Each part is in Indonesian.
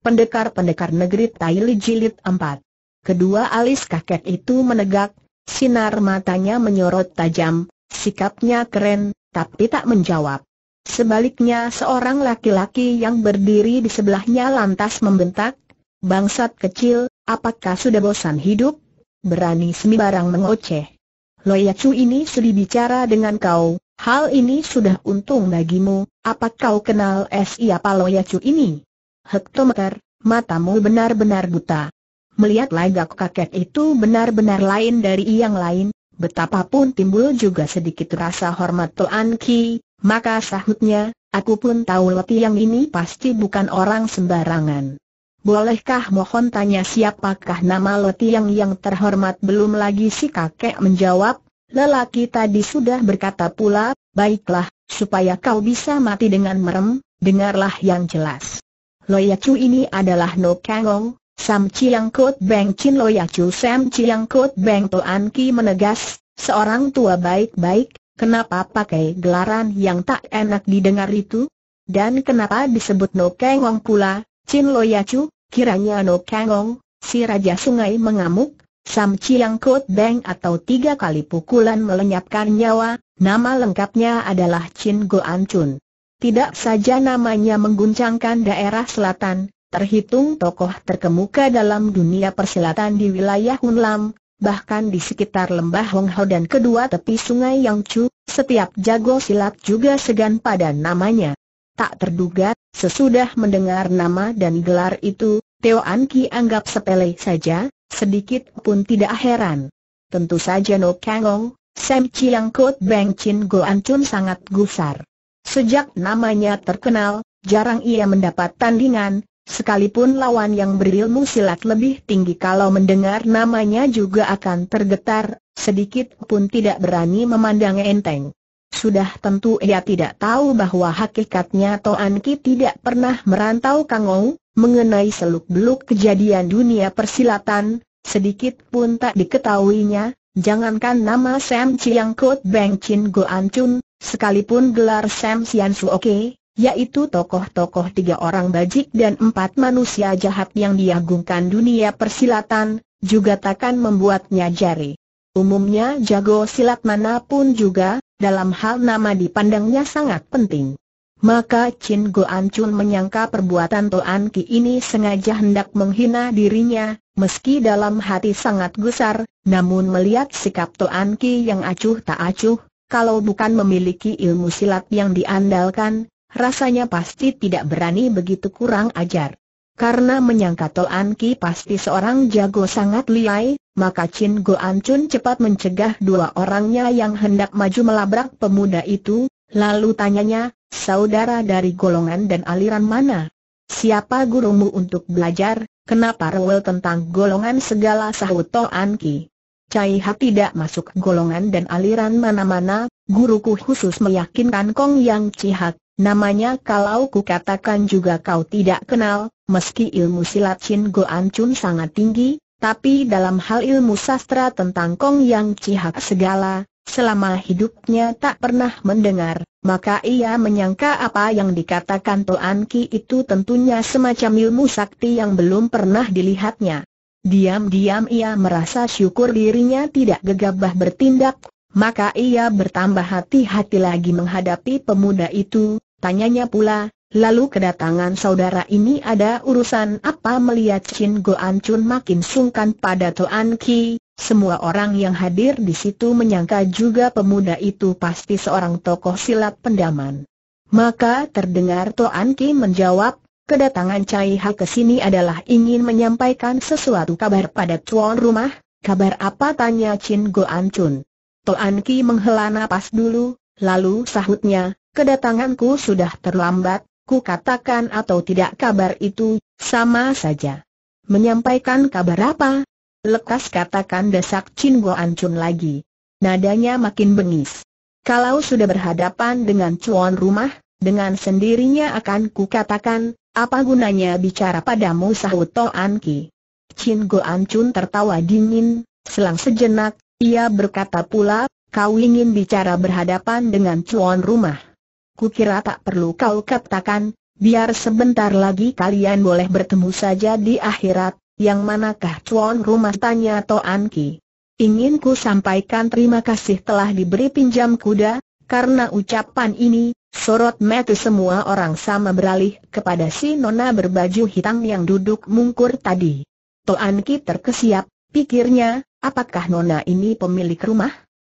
Pendekar-pendekar negeri Taili Jilid 4 Kedua alis kakek itu menegak, sinar matanya menyorot tajam, sikapnya keren, tapi tak menjawab. Sebaliknya seorang laki-laki yang berdiri di sebelahnya lantas membentak, Bangsat kecil, apakah sudah bosan hidup? Berani sembarang mengoceh. Loyacu ini sudah bicara dengan kau, hal ini sudah untung bagimu, Apakah kau kenal siapa Loyacu ini? Hektometer, matamu benar-benar buta. Melihat lagak kakek itu benar-benar lain dari yang lain, betapapun timbul juga sedikit rasa hormat Tuan Ki, maka sahutnya, aku pun tahu leti yang ini pasti bukan orang sembarangan. Bolehkah mohon tanya siapakah nama leti yang yang terhormat belum lagi si kakek menjawab, lelaki tadi sudah berkata pula, baiklah, supaya kau bisa mati dengan merem, dengarlah yang jelas. Loyacu ini adalah No Kangong, Sam Chiang Kut Beng Chin Loyacu Sam Chiang Kut Beng Toan Ki menegas, seorang tua baik-baik, kenapa pakai gelaran yang tak enak didengar itu? Dan kenapa disebut No Kangong pula, Chin Loyacu, kiranya No Kangong, si Raja Sungai mengamuk, Sam Chiang Kut Beng atau tiga kali pukulan melenyapkan nyawa, nama lengkapnya adalah Chin Go An Chun. Tidak saja namanya mengguncangkan daerah selatan, terhitung tokoh terkemuka dalam dunia persilatan di wilayah Hunlam, bahkan di sekitar lembah Hongho dan kedua tepi sungai Yangchu, setiap jago silat juga segan pada namanya. Tak terduga, sesudah mendengar nama dan gelar itu, Teo An Ki anggap sepele saja, sedikit pun tidak heran. Tentu saja No Kangong, Sam Chiang Kut Beng Chin Go An Chun sangat gusar. Sejak namanya terkenal, jarang ia mendapat tandingan, sekalipun lawan yang berilmu silat lebih tinggi kalau mendengar namanya juga akan tergetar, sedikit pun tidak berani memandang enteng. Sudah tentu ia tidak tahu bahwa hakikatnya Toan Ki tidak pernah merantau Kangou, mengenai seluk-beluk kejadian dunia persilatan, sedikit pun tak diketahuinya, jangankan nama Sam Chiang Kut Beng Chin Go An Chun, Sekalipun gelar Sam Sian Oke, yaitu tokoh-tokoh tiga orang bajik dan empat manusia jahat yang diagungkan dunia persilatan, juga takkan membuatnya jari. Umumnya jago silat manapun juga, dalam hal nama dipandangnya sangat penting. Maka Chin An Chun menyangka perbuatan Toan Ki ini sengaja hendak menghina dirinya, meski dalam hati sangat gusar, namun melihat sikap Toan Ki yang acuh tak acuh, kalau bukan memiliki ilmu silat yang diandalkan, rasanya pasti tidak berani begitu kurang ajar. Karena menyangka Tol Anki Ki pasti seorang jago sangat liai, maka Chin Go An cepat mencegah dua orangnya yang hendak maju melabrak pemuda itu, lalu tanyanya, saudara dari golongan dan aliran mana? Siapa gurumu untuk belajar, kenapa rewel tentang golongan segala sahut Tol Anki? Ki? Cai Ha tidak masuk golongan dan aliran mana-mana, guruku khusus meyakinkan Kong Yang Cihat, namanya kalau ku katakan juga kau tidak kenal, meski ilmu silat Chin Go Chun sangat tinggi, tapi dalam hal ilmu sastra tentang Kong Yang Cihat segala, selama hidupnya tak pernah mendengar, maka ia menyangka apa yang dikatakan Toan Ki itu tentunya semacam ilmu sakti yang belum pernah dilihatnya. Diam-diam ia merasa syukur dirinya tidak gegabah bertindak, maka ia bertambah hati-hati lagi menghadapi pemuda itu, tanyanya pula, lalu kedatangan saudara ini ada urusan apa melihat Chin Goan Chun makin sungkan pada Toan Ki, semua orang yang hadir di situ menyangka juga pemuda itu pasti seorang tokoh silat pendaman. Maka terdengar Toan Ki menjawab, Kedatangan Cai Ha ke sini adalah ingin menyampaikan sesuatu kabar pada tuan rumah. Kabar apa tanya Chin Go An Chun. Toan Ki menghela napas dulu, lalu sahutnya, kedatanganku sudah terlambat, ku katakan atau tidak kabar itu, sama saja. Menyampaikan kabar apa? Lekas katakan desak Chin Go An Chun lagi. Nadanya makin bengis. Kalau sudah berhadapan dengan tuan rumah, dengan sendirinya akan ku katakan. Apa gunanya bicara padamu sahut Toan Ki? Chin An Chun tertawa dingin, selang sejenak, ia berkata pula, kau ingin bicara berhadapan dengan cuan rumah. Kukira tak perlu kau katakan, biar sebentar lagi kalian boleh bertemu saja di akhirat, yang manakah cuan rumah tanya Toan Ki. Ingin ku sampaikan terima kasih telah diberi pinjam kuda, karena ucapan ini, sorot mata semua orang sama beralih kepada si nona berbaju hitam yang duduk mungkur tadi. Toan Ki terkesiap, pikirnya, apakah nona ini pemilik rumah?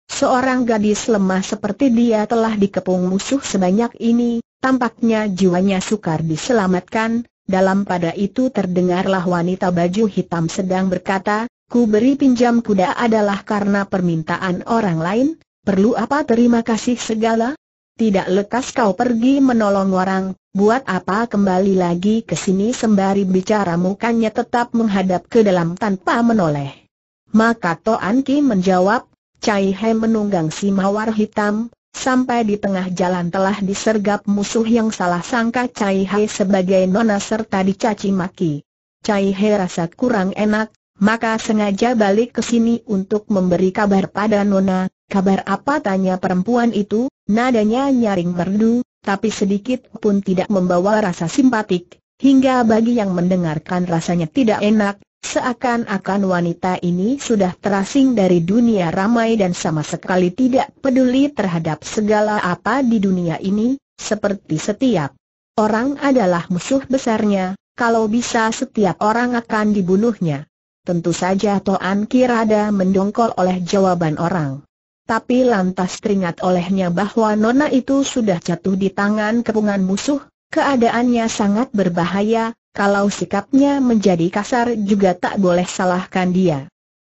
Seorang gadis lemah seperti dia telah dikepung musuh sebanyak ini, tampaknya jiwanya sukar diselamatkan, dalam pada itu terdengarlah wanita baju hitam sedang berkata, ku beri pinjam kuda adalah karena permintaan orang lain, Perlu apa terima kasih segala? Tidak lekas kau pergi menolong orang, buat apa kembali lagi ke sini sembari bicara mukanya tetap menghadap ke dalam tanpa menoleh. Maka Toan Ki menjawab, Cai He menunggang si mawar hitam, sampai di tengah jalan telah disergap musuh yang salah sangka Cai He sebagai nona serta dicaci maki. Cai He rasa kurang enak, maka sengaja balik ke sini untuk memberi kabar pada Nona, Kabar apa tanya perempuan itu, nadanya nyaring merdu, tapi sedikit pun tidak membawa rasa simpatik, hingga bagi yang mendengarkan rasanya tidak enak, seakan-akan wanita ini sudah terasing dari dunia ramai dan sama sekali tidak peduli terhadap segala apa di dunia ini, seperti setiap orang adalah musuh besarnya, kalau bisa setiap orang akan dibunuhnya. Tentu saja Toan Kirada mendongkol oleh jawaban orang tapi lantas teringat olehnya bahwa Nona itu sudah jatuh di tangan kepungan musuh, keadaannya sangat berbahaya, kalau sikapnya menjadi kasar juga tak boleh salahkan dia.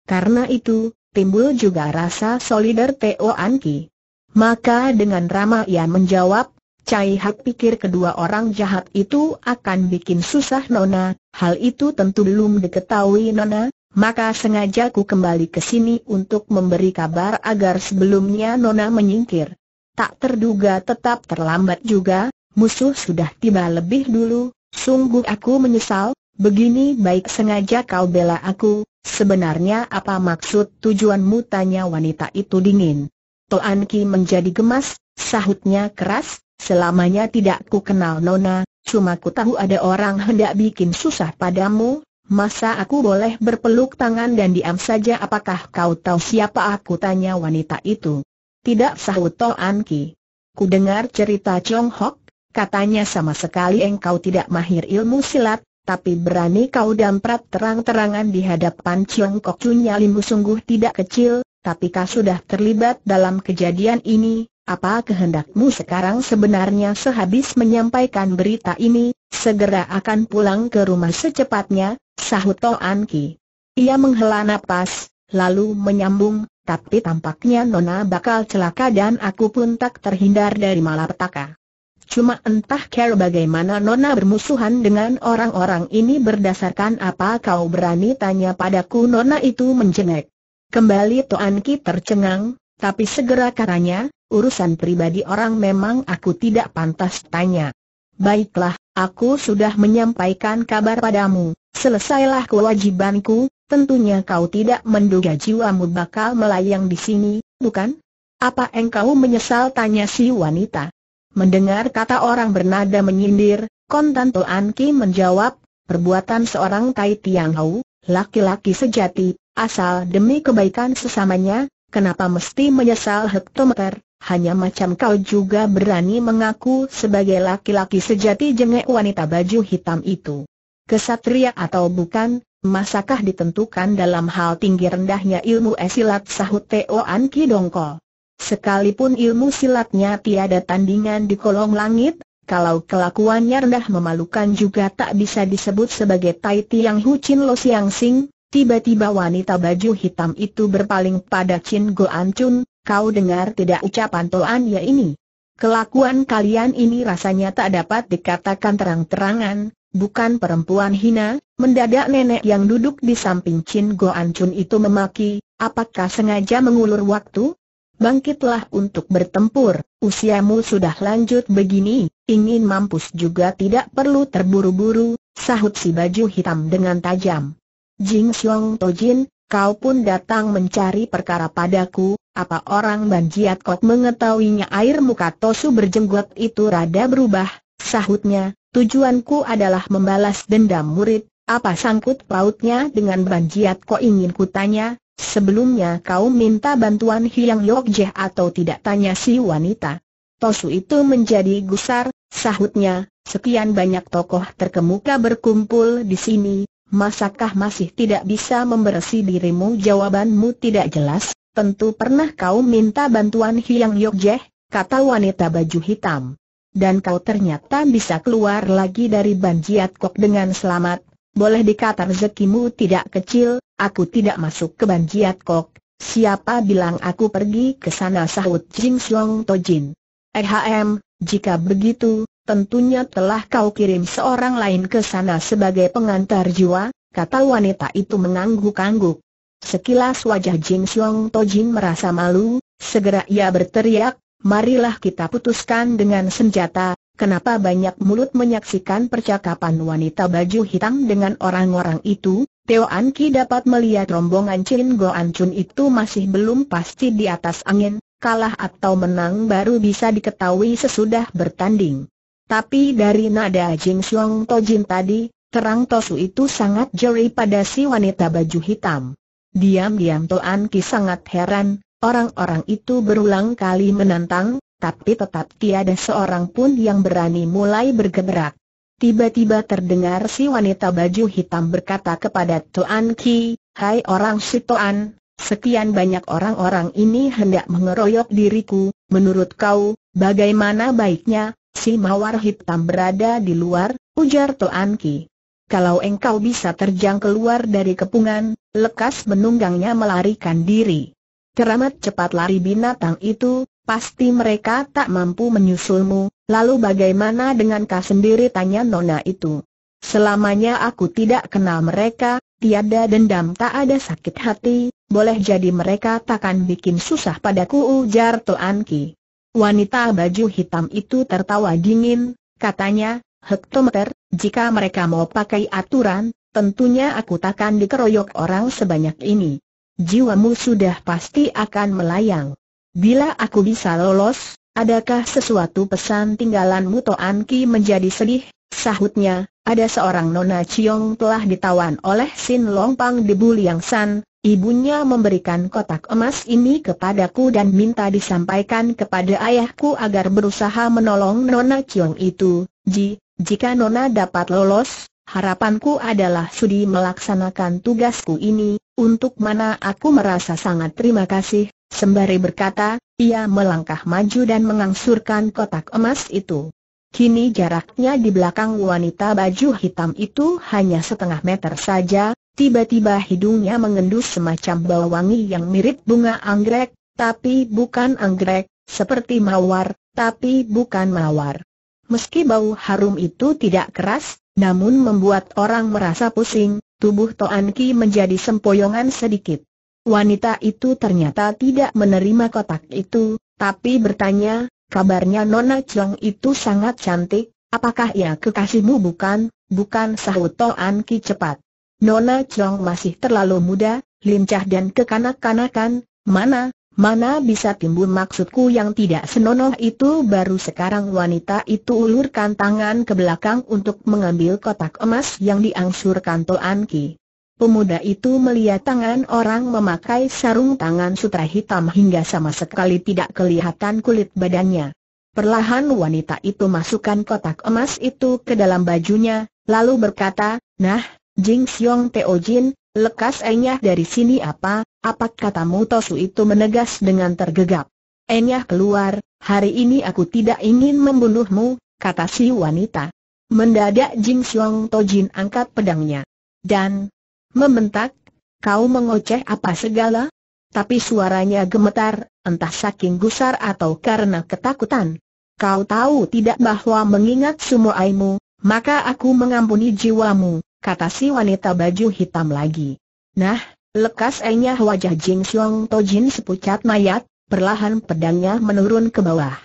Karena itu, timbul juga rasa solidar Teo Anki. Maka dengan ramah ia menjawab, Cai Hak pikir kedua orang jahat itu akan bikin susah Nona, hal itu tentu belum diketahui Nona, maka sengaja ku kembali ke sini untuk memberi kabar agar sebelumnya Nona menyingkir. Tak terduga tetap terlambat juga, musuh sudah tiba lebih dulu, sungguh aku menyesal, begini baik sengaja kau bela aku, sebenarnya apa maksud tujuanmu tanya wanita itu dingin. Toan Ki menjadi gemas, sahutnya keras, selamanya tidak ku kenal Nona, cuma ku tahu ada orang hendak bikin susah padamu, Masa aku boleh berpeluk tangan dan diam saja apakah kau tahu siapa aku tanya wanita itu? Tidak sahut An Ki. Ku dengar cerita Chong Hok, katanya sama sekali engkau tidak mahir ilmu silat, tapi berani kau damprat terang-terangan di hadapan Chong Kok Chun Limu sungguh tidak kecil, tapi kau sudah terlibat dalam kejadian ini, apa kehendakmu sekarang sebenarnya sehabis menyampaikan berita ini, segera akan pulang ke rumah secepatnya, sahut Toan Ki. Ia menghela nafas, lalu menyambung, tapi tampaknya Nona bakal celaka dan aku pun tak terhindar dari malapetaka. Cuma entah care bagaimana Nona bermusuhan dengan orang-orang ini berdasarkan apa kau berani tanya padaku Nona itu menjenek. Kembali Toan Ki tercengang, tapi segera katanya, urusan pribadi orang memang aku tidak pantas tanya. Baiklah, aku sudah menyampaikan kabar padamu, selesailah kewajibanku, tentunya kau tidak menduga jiwamu bakal melayang di sini, bukan? Apa engkau menyesal tanya si wanita? Mendengar kata orang bernada menyindir, Kontan Toan Ki menjawab, perbuatan seorang Tai Tiang Hau, laki-laki sejati, asal demi kebaikan sesamanya, kenapa mesti menyesal hektometer? Hanya macam kau juga berani mengaku sebagai laki-laki sejati jengek wanita baju hitam itu. Kesatria atau bukan, masakah ditentukan dalam hal tinggi rendahnya ilmu esilat sahut Teo An Ki Dongko. Sekalipun ilmu silatnya tiada tandingan di kolong langit, kalau kelakuannya rendah memalukan juga tak bisa disebut sebagai Tai Tiang Hu Chin Lo Siang Sing, tiba-tiba wanita baju hitam itu berpaling pada Chin Go An Chun, Kau dengar tidak ucapan Toan ya ini? Kelakuan kalian ini rasanya tak dapat dikatakan terang-terangan, bukan perempuan hina, mendadak nenek yang duduk di samping Chin Go Chun itu memaki, apakah sengaja mengulur waktu? Bangkitlah untuk bertempur, usiamu sudah lanjut begini, ingin mampus juga tidak perlu terburu-buru, sahut si baju hitam dengan tajam. Jing Xiong Tojin, kau pun datang mencari perkara padaku, apa orang Banjiat Kok mengetahuinya air muka Tosu berjenggot itu rada berubah, sahutnya, tujuanku adalah membalas dendam murid, apa sangkut pautnya dengan Banjiat Kok ingin kutanya, sebelumnya kau minta bantuan Hiang Yokjeh atau tidak tanya si wanita. Tosu itu menjadi gusar, sahutnya, sekian banyak tokoh terkemuka berkumpul di sini, Masakah masih tidak bisa membersih dirimu? Jawabanmu tidak jelas tentu pernah kau minta bantuan Hyang Yokjeh, kata wanita baju hitam. Dan kau ternyata bisa keluar lagi dari Banjiat Kok dengan selamat, boleh dikata rezekimu tidak kecil, aku tidak masuk ke Banjiat Kok, siapa bilang aku pergi ke sana sahut Jing Xiong Tojin. Ehm, jika begitu, tentunya telah kau kirim seorang lain ke sana sebagai pengantar jiwa, kata wanita itu mengangguk-angguk. Sekilas wajah Jin Xiong Tojin merasa malu, segera ia berteriak, marilah kita putuskan dengan senjata, kenapa banyak mulut menyaksikan percakapan wanita baju hitam dengan orang-orang itu, Teo An Ki dapat melihat rombongan Chin Go An Chun itu masih belum pasti di atas angin, kalah atau menang baru bisa diketahui sesudah bertanding. Tapi dari nada Jin Xiong Tojin tadi, terang Tosu itu sangat jeri pada si wanita baju hitam. Diam-diam Toan Ki sangat heran, orang-orang itu berulang kali menantang, tapi tetap tiada seorang pun yang berani mulai bergerak. Tiba-tiba terdengar si wanita baju hitam berkata kepada Toan Ki, Hai orang si Toan, sekian banyak orang-orang ini hendak mengeroyok diriku, menurut kau, bagaimana baiknya, si mawar hitam berada di luar, ujar Toan Ki. Kalau engkau bisa terjang keluar dari kepungan, Lekas menunggangnya melarikan diri. Teramat cepat lari binatang itu, pasti mereka tak mampu menyusulmu, lalu bagaimana dengan kau sendiri tanya Nona itu. Selamanya aku tidak kenal mereka, tiada dendam tak ada sakit hati, boleh jadi mereka takkan bikin susah padaku ujar Tuan Ki. Wanita baju hitam itu tertawa dingin, katanya, hektometer, jika mereka mau pakai aturan, tentunya aku takkan dikeroyok orang sebanyak ini. Jiwamu sudah pasti akan melayang. Bila aku bisa lolos, adakah sesuatu pesan tinggalan Toan Ki menjadi sedih? Sahutnya, ada seorang nona Ciong telah ditawan oleh Sin Long Pang di Buliang San, Ibunya memberikan kotak emas ini kepadaku dan minta disampaikan kepada ayahku agar berusaha menolong Nona Ciong itu. Ji, jika Nona dapat lolos, Harapanku adalah sudi melaksanakan tugasku ini, untuk mana aku merasa sangat terima kasih, sembari berkata, ia melangkah maju dan mengangsurkan kotak emas itu. Kini jaraknya di belakang wanita baju hitam itu hanya setengah meter saja, tiba-tiba hidungnya mengendus semacam bau wangi yang mirip bunga anggrek, tapi bukan anggrek, seperti mawar, tapi bukan mawar. Meski bau harum itu tidak keras, namun membuat orang merasa pusing, tubuh Toan Ki menjadi sempoyongan sedikit. Wanita itu ternyata tidak menerima kotak itu, tapi bertanya, kabarnya Nona Chong itu sangat cantik, apakah ia kekasihmu bukan? Bukan sahut Toan Ki cepat. Nona Chong masih terlalu muda, lincah dan kekanak-kanakan, mana, Mana bisa timbul maksudku yang tidak senonoh itu baru sekarang wanita itu ulurkan tangan ke belakang untuk mengambil kotak emas yang diangsurkan Toan Ki. Pemuda itu melihat tangan orang memakai sarung tangan sutra hitam hingga sama sekali tidak kelihatan kulit badannya. Perlahan wanita itu masukkan kotak emas itu ke dalam bajunya, lalu berkata, Nah, Jing Xiong Teo Jin, lekas enyah dari sini apa, apa katamu Tosu itu menegas dengan tergegap. Enyah keluar, hari ini aku tidak ingin membunuhmu, kata si wanita. Mendadak Jing Xiong Tojin angkat pedangnya. Dan membentak, kau mengoceh apa segala? Tapi suaranya gemetar, entah saking gusar atau karena ketakutan. Kau tahu tidak bahwa mengingat semua aimu, maka aku mengampuni jiwamu, kata si wanita baju hitam lagi. Nah, Lekas enyah wajah Jin Xiong Tojin sepucat mayat, perlahan pedangnya menurun ke bawah.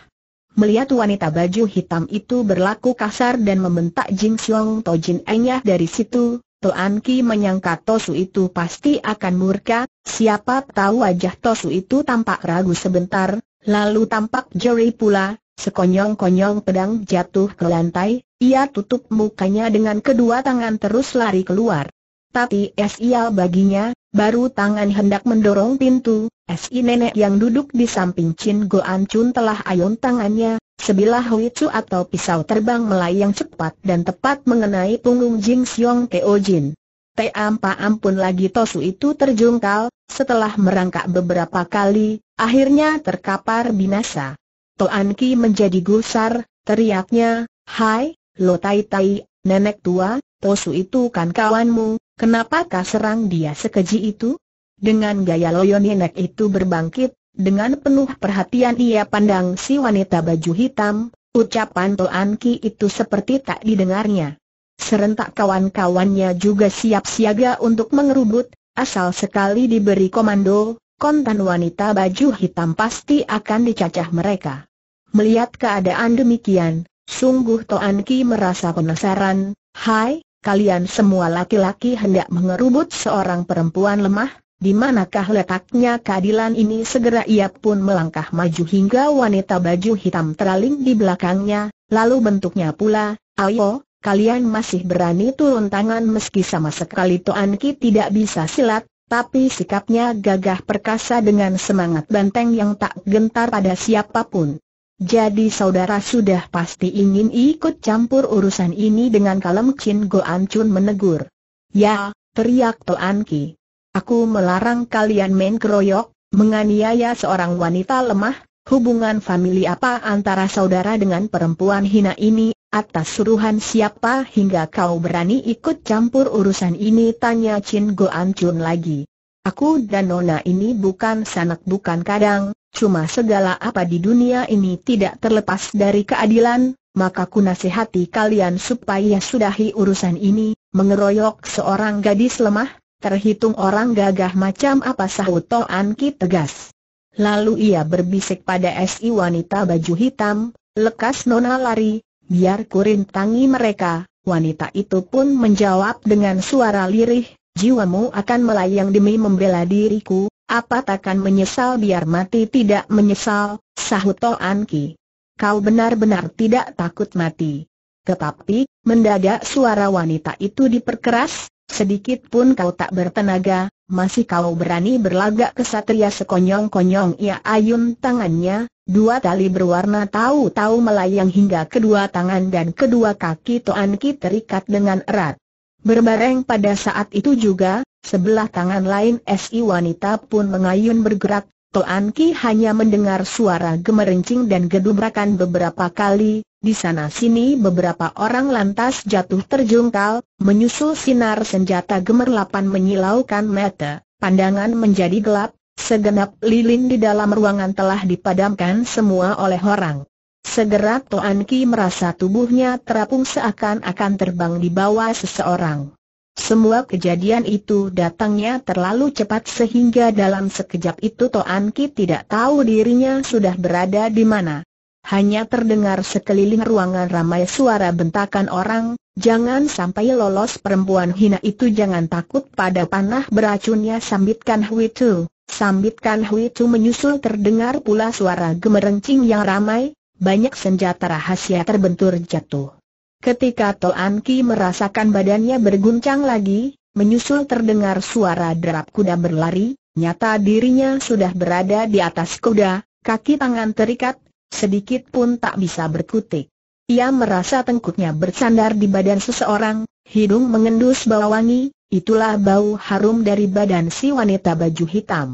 Melihat wanita baju hitam itu berlaku kasar dan membentak Jin Xiong Tojin enyah dari situ, Toan Ki menyangka Tosu itu pasti akan murka, siapa tahu wajah Tosu itu tampak ragu sebentar, lalu tampak jeri pula, sekonyong-konyong pedang jatuh ke lantai, ia tutup mukanya dengan kedua tangan terus lari keluar. Tapi es ia baginya, Baru tangan hendak mendorong pintu, si nenek yang duduk di samping Chin Goan Chun telah ayun tangannya, sebilah huicu atau pisau terbang melayang cepat dan tepat mengenai punggung Jing Xiong Teo Jin. Teampa ampun lagi Tosu itu terjungkal, setelah merangkak beberapa kali, akhirnya terkapar binasa. Toan Ki menjadi gusar, teriaknya, Hai, lo tai tai, nenek tua, Tosu itu kan kawanmu, kenapa kau serang dia sekeji itu? Dengan gaya loyon nenek itu berbangkit, dengan penuh perhatian ia pandang si wanita baju hitam, ucapan Toan Ki itu seperti tak didengarnya. Serentak kawan-kawannya juga siap siaga untuk mengerubut, asal sekali diberi komando, kontan wanita baju hitam pasti akan dicacah mereka. Melihat keadaan demikian, sungguh Toan Ki merasa penasaran, Hai, kalian semua laki-laki hendak mengerubut seorang perempuan lemah, di manakah letaknya keadilan ini? Segera ia pun melangkah maju hingga wanita baju hitam teraling di belakangnya, lalu bentuknya pula, ayo, kalian masih berani turun tangan meski sama sekali Toan Ki tidak bisa silat, tapi sikapnya gagah perkasa dengan semangat banteng yang tak gentar pada siapapun. Jadi saudara sudah pasti ingin ikut campur urusan ini dengan kalem Chin Goan Chun menegur. Ya, teriak Toan Ki. Aku melarang kalian main keroyok, menganiaya seorang wanita lemah, hubungan famili apa antara saudara dengan perempuan hina ini, atas suruhan siapa hingga kau berani ikut campur urusan ini tanya Chin Goan Chun lagi. Aku dan Nona ini bukan sanak bukan kadang, cuma segala apa di dunia ini tidak terlepas dari keadilan, maka ku nasihati kalian supaya sudahi urusan ini, mengeroyok seorang gadis lemah, terhitung orang gagah macam apa sahut Toan Ki tegas. Lalu ia berbisik pada si wanita baju hitam, lekas nona lari, biar rintangi mereka, wanita itu pun menjawab dengan suara lirih, jiwamu akan melayang demi membela diriku, apa takkan menyesal biar mati tidak menyesal, sahut Anki, Ki. Kau benar-benar tidak takut mati. Tetapi, mendadak suara wanita itu diperkeras, sedikit pun kau tak bertenaga, masih kau berani berlagak kesatria sekonyong-konyong ia ayun tangannya, dua tali berwarna tahu-tahu melayang hingga kedua tangan dan kedua kaki Toan Ki terikat dengan erat. Berbareng pada saat itu juga, Sebelah tangan lain si wanita pun mengayun bergerak, Toan Ki hanya mendengar suara gemerincing dan gedubrakan beberapa kali, di sana-sini beberapa orang lantas jatuh terjungkal, menyusul sinar senjata gemerlapan menyilaukan mata, pandangan menjadi gelap, segenap lilin di dalam ruangan telah dipadamkan semua oleh orang. Segera Toan Ki merasa tubuhnya terapung seakan-akan terbang di bawah seseorang. Semua kejadian itu datangnya terlalu cepat sehingga dalam sekejap itu Toan Ki tidak tahu dirinya sudah berada di mana. Hanya terdengar sekeliling ruangan ramai suara bentakan orang, jangan sampai lolos perempuan hina itu jangan takut pada panah beracunnya sambitkan Hui Tu. Sambitkan Hui Tu menyusul terdengar pula suara gemerencing yang ramai, banyak senjata rahasia terbentur jatuh. Ketika Toan Ki merasakan badannya berguncang lagi, menyusul terdengar suara derap kuda berlari, nyata dirinya sudah berada di atas kuda, kaki tangan terikat, sedikit pun tak bisa berkutik. Ia merasa tengkuknya bersandar di badan seseorang, hidung mengendus bau wangi, itulah bau harum dari badan si wanita baju hitam.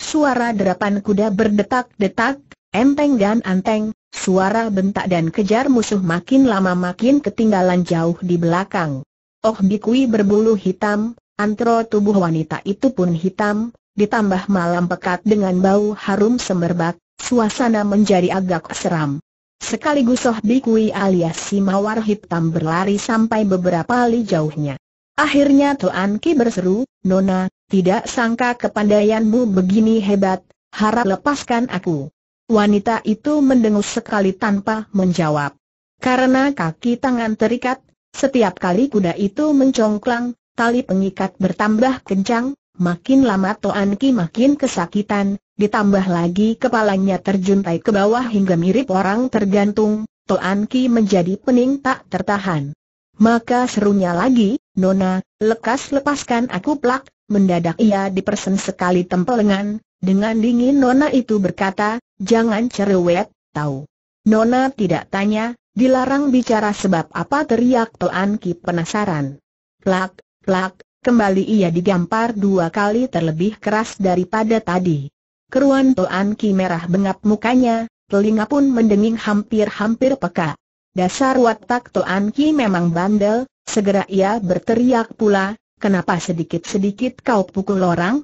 Suara derapan kuda berdetak-detak, Empeng dan anteng, suara bentak dan kejar musuh makin lama makin ketinggalan jauh di belakang. Oh Bikui berbulu hitam, antro tubuh wanita itu pun hitam, ditambah malam pekat dengan bau harum semerbak, suasana menjadi agak seram. Sekaligus Oh Bikui alias si mawar hitam berlari sampai beberapa li jauhnya. Akhirnya Tuan Ki berseru, Nona, tidak sangka kepandaianmu begini hebat, harap lepaskan aku. Wanita itu mendengus sekali tanpa menjawab. Karena kaki tangan terikat, setiap kali kuda itu mencongklang, tali pengikat bertambah kencang, makin lama Toan Ki makin kesakitan, ditambah lagi kepalanya terjuntai ke bawah hingga mirip orang tergantung, Toan Ki menjadi pening tak tertahan. Maka serunya lagi, Nona, lekas lepaskan aku plak, mendadak ia dipersen sekali tempelengan, dengan dingin Nona itu berkata, Jangan cerewet, tahu. Nona tidak tanya, dilarang bicara sebab apa teriak Toan Ki penasaran. Plak, plak, kembali ia digampar dua kali terlebih keras daripada tadi. Keruan Toan Ki merah bengap mukanya, telinga pun mendenging hampir-hampir peka. Dasar watak Toan Ki memang bandel, segera ia berteriak pula, kenapa sedikit-sedikit kau pukul orang?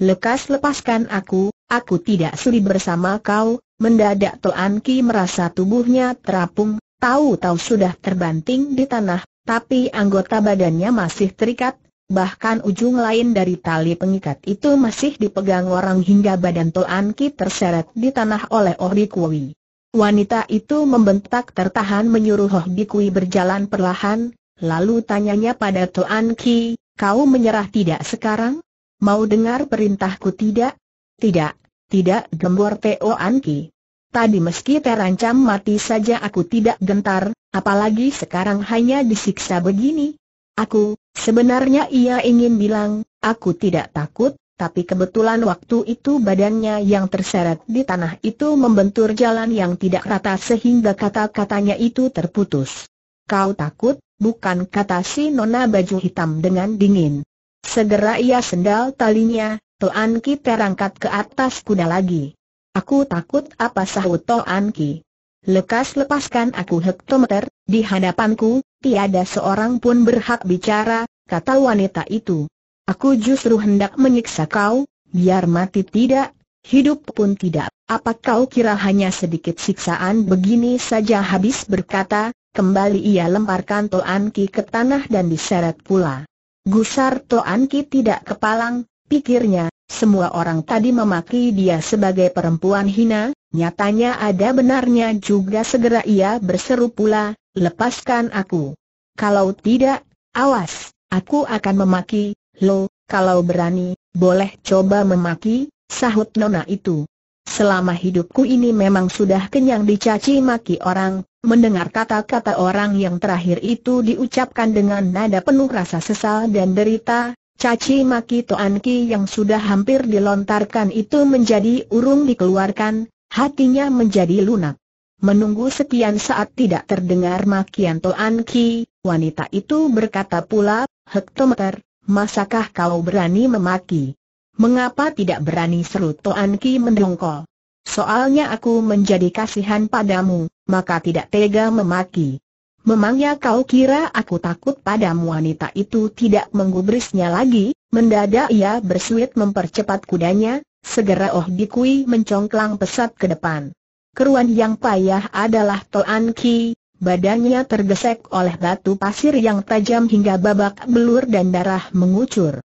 Lekas lepaskan aku, Aku tidak sudi bersama kau, mendadak Tuan Ki merasa tubuhnya terapung, tahu-tahu sudah terbanting di tanah, tapi anggota badannya masih terikat, bahkan ujung lain dari tali pengikat itu masih dipegang orang hingga badan Tuan Ki terseret di tanah oleh Ohri Kui. Wanita itu membentak tertahan menyuruh Hoh Kui berjalan perlahan, lalu tanyanya pada Tuan Ki, kau menyerah tidak sekarang? Mau dengar perintahku tidak? Tidak, tidak gembor PO Anki. Tadi meski terancam mati saja aku tidak gentar, apalagi sekarang hanya disiksa begini. Aku, sebenarnya ia ingin bilang, aku tidak takut, tapi kebetulan waktu itu badannya yang terseret di tanah itu membentur jalan yang tidak rata sehingga kata-katanya itu terputus. Kau takut, bukan kata si nona baju hitam dengan dingin. Segera ia sendal talinya, Toan Ki terangkat ke atas kuda lagi. Aku takut apa sahut Toan Ki. Lekas lepaskan aku hektometer, di hadapanku, tiada seorang pun berhak bicara, kata wanita itu. Aku justru hendak menyiksa kau, biar mati tidak, hidup pun tidak. Apa kau kira hanya sedikit siksaan begini saja habis berkata, kembali ia lemparkan Toan Ki ke tanah dan diseret pula. Gusar Toan Ki tidak kepalang, pikirnya, semua orang tadi memaki dia sebagai perempuan hina, nyatanya ada benarnya juga segera ia berseru pula, lepaskan aku. Kalau tidak, awas, aku akan memaki, lo, kalau berani, boleh coba memaki, sahut nona itu. Selama hidupku ini memang sudah kenyang dicaci maki orang, Mendengar kata-kata orang yang terakhir itu diucapkan dengan nada penuh rasa sesal dan derita, Caci maki Toan Ki yang sudah hampir dilontarkan itu menjadi urung dikeluarkan, hatinya menjadi lunak. Menunggu sekian saat tidak terdengar makian Toan Ki, wanita itu berkata pula, Hektometer, masakah kau berani memaki? Mengapa tidak berani seru Toan Ki mendongkol? Soalnya aku menjadi kasihan padamu, maka tidak tega memaki. Memangnya kau kira aku takut padamu wanita itu tidak menggubrisnya lagi? Mendadak ia bersuit mempercepat kudanya, segera Oh Dikui mencongklang pesat ke depan. Keruan yang payah adalah Toan Ki, badannya tergesek oleh batu pasir yang tajam hingga babak belur dan darah mengucur.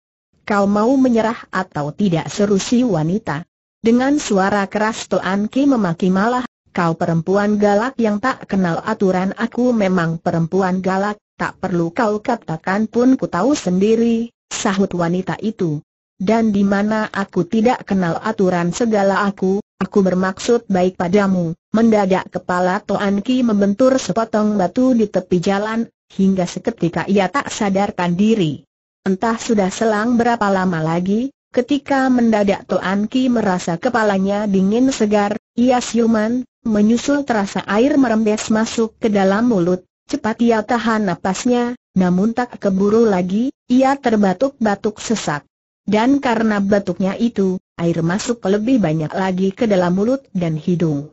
Kau mau menyerah atau tidak seru si wanita? Dengan suara keras Toan Ki memaki malah kau perempuan galak yang tak kenal aturan aku memang perempuan galak, tak perlu kau katakan pun ku tahu sendiri, sahut wanita itu. Dan di mana aku tidak kenal aturan segala aku, aku bermaksud baik padamu. Mendadak kepala Toan Ki membentur sepotong batu di tepi jalan, hingga seketika ia tak sadarkan diri. Entah sudah selang berapa lama lagi, ketika mendadak Toan Ki merasa kepalanya dingin segar, ia siuman, menyusul terasa air merembes masuk ke dalam mulut, cepat ia tahan napasnya, namun tak keburu lagi, ia terbatuk-batuk sesak. Dan karena batuknya itu, air masuk lebih banyak lagi ke dalam mulut dan hidung.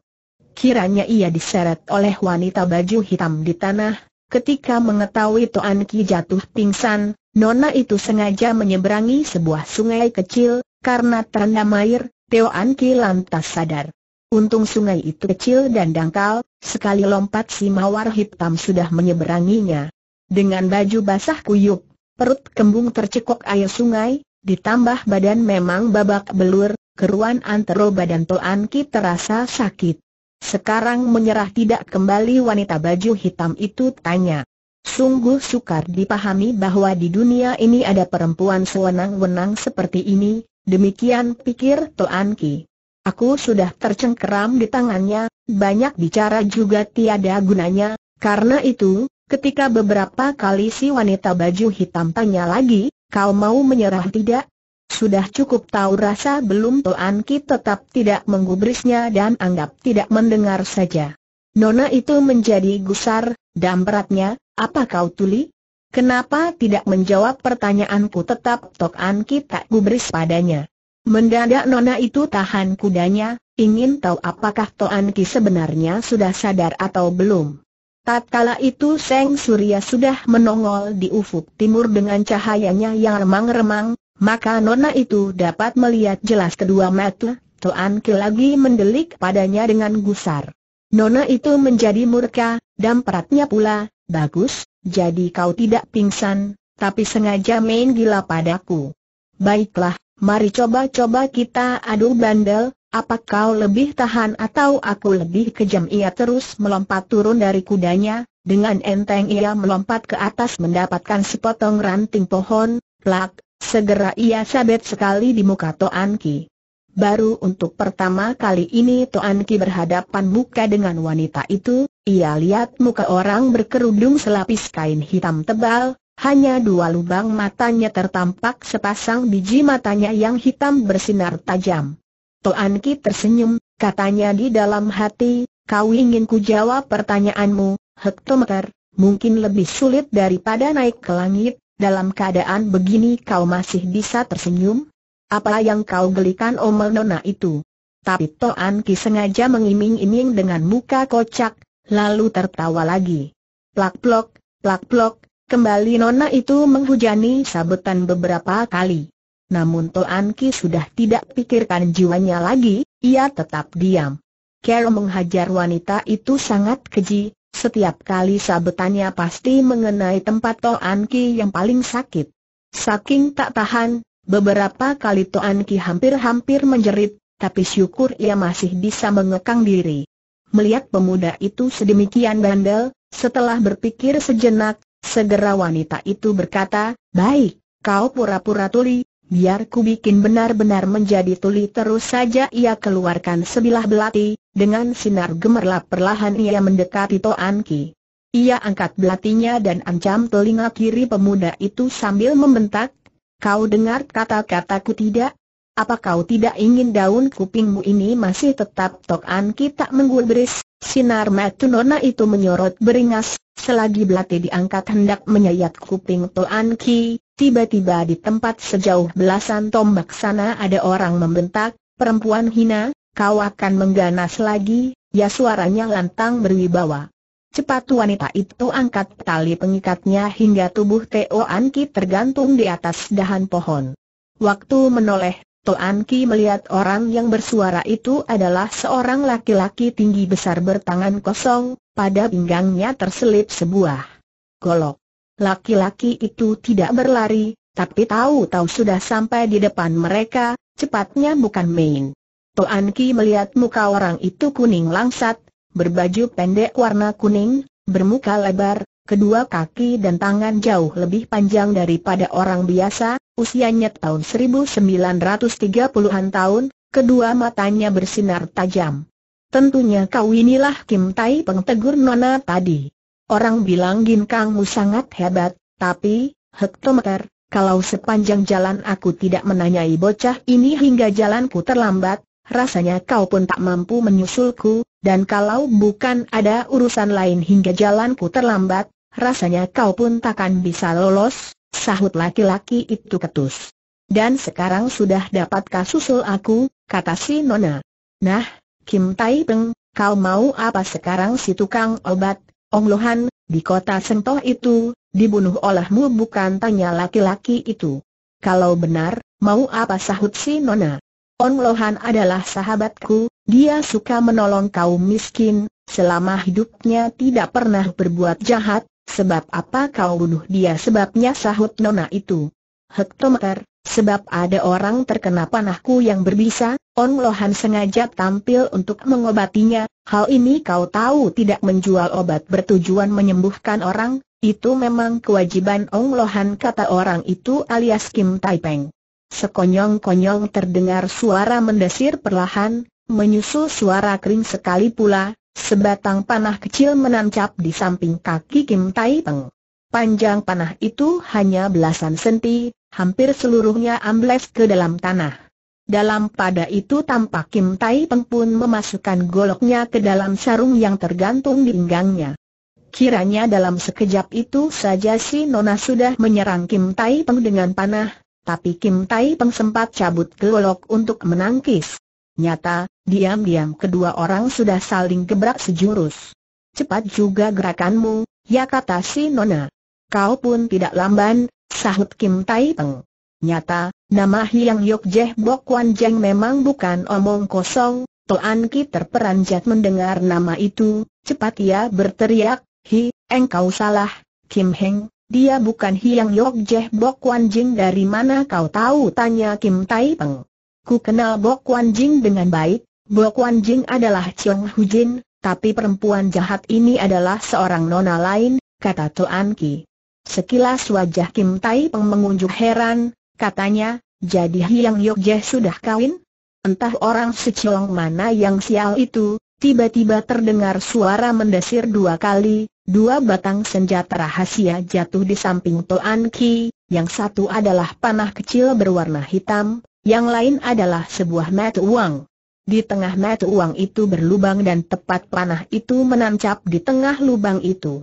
Kiranya ia diseret oleh wanita baju hitam di tanah, ketika mengetahui Toan Ki jatuh pingsan, Nona itu sengaja menyeberangi sebuah sungai kecil, karena terendam air, Toan Ki lantas sadar. Untung sungai itu kecil dan dangkal, sekali lompat si mawar hitam sudah menyeberanginya. Dengan baju basah kuyuk, perut kembung tercekok air sungai, ditambah badan memang babak belur, keruan antero badan Toan Ki terasa sakit. Sekarang menyerah tidak kembali wanita baju hitam itu tanya. Sungguh sukar dipahami bahwa di dunia ini ada perempuan sewenang-wenang seperti ini, demikian pikir Toan Ki. Aku sudah tercengkeram di tangannya, banyak bicara juga tiada gunanya, karena itu, ketika beberapa kali si wanita baju hitam tanya lagi, kau mau menyerah tidak? Sudah cukup tahu rasa belum Tuan Ki tetap tidak menggubrisnya dan anggap tidak mendengar saja. Nona itu menjadi gusar, dan beratnya, apa kau tuli? Kenapa tidak menjawab pertanyaanku tetap Tok An Ki tak gubris padanya? Mendadak nona itu tahan kudanya, ingin tahu apakah Toan Ki sebenarnya sudah sadar atau belum. Tatkala itu Seng Surya sudah menongol di ufuk timur dengan cahayanya yang remang-remang, maka nona itu dapat melihat jelas kedua mata, Toan Ki lagi mendelik padanya dengan gusar. Nona itu menjadi murka, dan dampratnya pula, bagus, jadi kau tidak pingsan, tapi sengaja main gila padaku. Baiklah, Mari coba-coba kita adu bandel, apa kau lebih tahan atau aku lebih kejam Ia terus melompat turun dari kudanya, dengan enteng ia melompat ke atas mendapatkan sepotong ranting pohon, plak, segera ia sabet sekali di muka Toan Ki. Baru untuk pertama kali ini Toan Ki berhadapan muka dengan wanita itu, ia lihat muka orang berkerudung selapis kain hitam tebal, hanya dua lubang matanya tertampak sepasang biji matanya yang hitam bersinar tajam. Toan Ki tersenyum, katanya di dalam hati, kau ingin ku jawab pertanyaanmu, hektometer, mungkin lebih sulit daripada naik ke langit, dalam keadaan begini kau masih bisa tersenyum? Apa yang kau gelikan Omel Nona itu? Tapi Toan Ki sengaja mengiming-iming dengan muka kocak, lalu tertawa lagi. Plak-plok, plak-plok, Kembali Nona itu menghujani sabetan beberapa kali. Namun Toan Ki sudah tidak pikirkan jiwanya lagi, ia tetap diam. Kero menghajar wanita itu sangat keji, setiap kali sabetannya pasti mengenai tempat Toan Ki yang paling sakit. Saking tak tahan, beberapa kali Toan Ki hampir-hampir menjerit, tapi syukur ia masih bisa mengekang diri. Melihat pemuda itu sedemikian bandel, setelah berpikir sejenak, Segera wanita itu berkata, baik, kau pura-pura tuli, biar ku bikin benar-benar menjadi tuli terus saja ia keluarkan sebilah belati, dengan sinar gemerlap perlahan ia mendekati Toan Ki. Ia angkat belatinya dan ancam telinga kiri pemuda itu sambil membentak, kau dengar kata-kataku tidak? apa kau tidak ingin daun kupingmu ini masih tetap Tok An Ki tak Sinar mata nona itu menyorot beringas, selagi belati diangkat hendak menyayat kuping Tok An Ki, tiba-tiba di tempat sejauh belasan tombak sana ada orang membentak, perempuan hina, kau akan mengganas lagi, ya suaranya lantang berwibawa. Cepat wanita itu angkat tali pengikatnya hingga tubuh Teo Anki tergantung di atas dahan pohon. Waktu menoleh, Toan Ki melihat orang yang bersuara itu adalah seorang laki-laki tinggi besar bertangan kosong, pada pinggangnya terselip sebuah golok. Laki-laki itu tidak berlari, tapi tahu-tahu sudah sampai di depan mereka, cepatnya bukan main. Toan Ki melihat muka orang itu kuning langsat, berbaju pendek warna kuning, bermuka lebar, kedua kaki dan tangan jauh lebih panjang daripada orang biasa, usianya tahun 1930-an tahun, kedua matanya bersinar tajam. Tentunya kau inilah Kim Tai Peng Nona tadi. Orang bilang gin Ginkangmu sangat hebat, tapi, hektometer, kalau sepanjang jalan aku tidak menanyai bocah ini hingga jalanku terlambat, rasanya kau pun tak mampu menyusulku, dan kalau bukan ada urusan lain hingga jalanku terlambat, rasanya kau pun takkan bisa lolos, Sahut laki-laki itu ketus. Dan sekarang sudah dapat kasusul aku, kata si Nona. Nah, Kim Tai Peng, kau mau apa sekarang si tukang obat, Ong Lohan, di kota Sentoh itu, dibunuh olehmu bukan tanya laki-laki itu. Kalau benar, mau apa sahut si Nona. Ong Lohan adalah sahabatku, dia suka menolong kaum miskin, selama hidupnya tidak pernah berbuat jahat, Sebab apa kau bunuh dia sebabnya sahut nona itu? Hektometer, sebab ada orang terkena panahku yang berbisa, On Lohan sengaja tampil untuk mengobatinya, hal ini kau tahu tidak menjual obat bertujuan menyembuhkan orang, itu memang kewajiban Ong Lohan kata orang itu alias Kim Taipeng. Sekonyong-konyong terdengar suara mendesir perlahan, menyusul suara kering sekali pula, Sebatang panah kecil menancap di samping kaki Kim Tai Peng. Panjang panah itu hanya belasan senti, hampir seluruhnya ambles ke dalam tanah. Dalam pada itu tampak Kim Tai Peng pun memasukkan goloknya ke dalam sarung yang tergantung di pinggangnya. Kiranya dalam sekejap itu saja si Nona sudah menyerang Kim Tai Peng dengan panah, tapi Kim Tai Peng sempat cabut golok untuk menangkis. Nyata, diam-diam kedua orang sudah saling gebrak sejurus. Cepat juga gerakanmu, ya kata si Nona. Kau pun tidak lamban, sahut Kim Tai Peng. Nyata, nama Hiang Yok Jeh Bok Wan Jeng memang bukan omong kosong, Toan Ki terperanjat mendengar nama itu, cepat ia berteriak, Hi, engkau salah, Kim Heng, dia bukan Hiang Yok Jeh Bok Wan Jeng dari mana kau tahu tanya Kim Tai Peng. Ku kenal Bok Wan Jing dengan baik, Bok Wan Jing adalah Chiong Hu Jin, tapi perempuan jahat ini adalah seorang nona lain, kata Tuan Ki. Sekilas wajah Kim Tai Peng mengunjuk heran, katanya, jadi Yok Yokje sudah kawin? Entah orang seciong mana yang sial itu, tiba-tiba terdengar suara mendesir dua kali, dua batang senjata rahasia jatuh di samping Toan Ki, yang satu adalah panah kecil berwarna hitam, yang lain adalah sebuah mat uang. Di tengah mat uang itu berlubang dan tepat panah itu menancap di tengah lubang itu.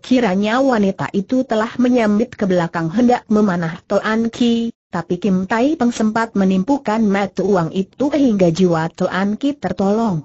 Kiranya wanita itu telah menyambit ke belakang hendak memanah Toan Ki, tapi Kim Tai Peng sempat menimpukan mat uang itu hingga jiwa Toan Ki tertolong.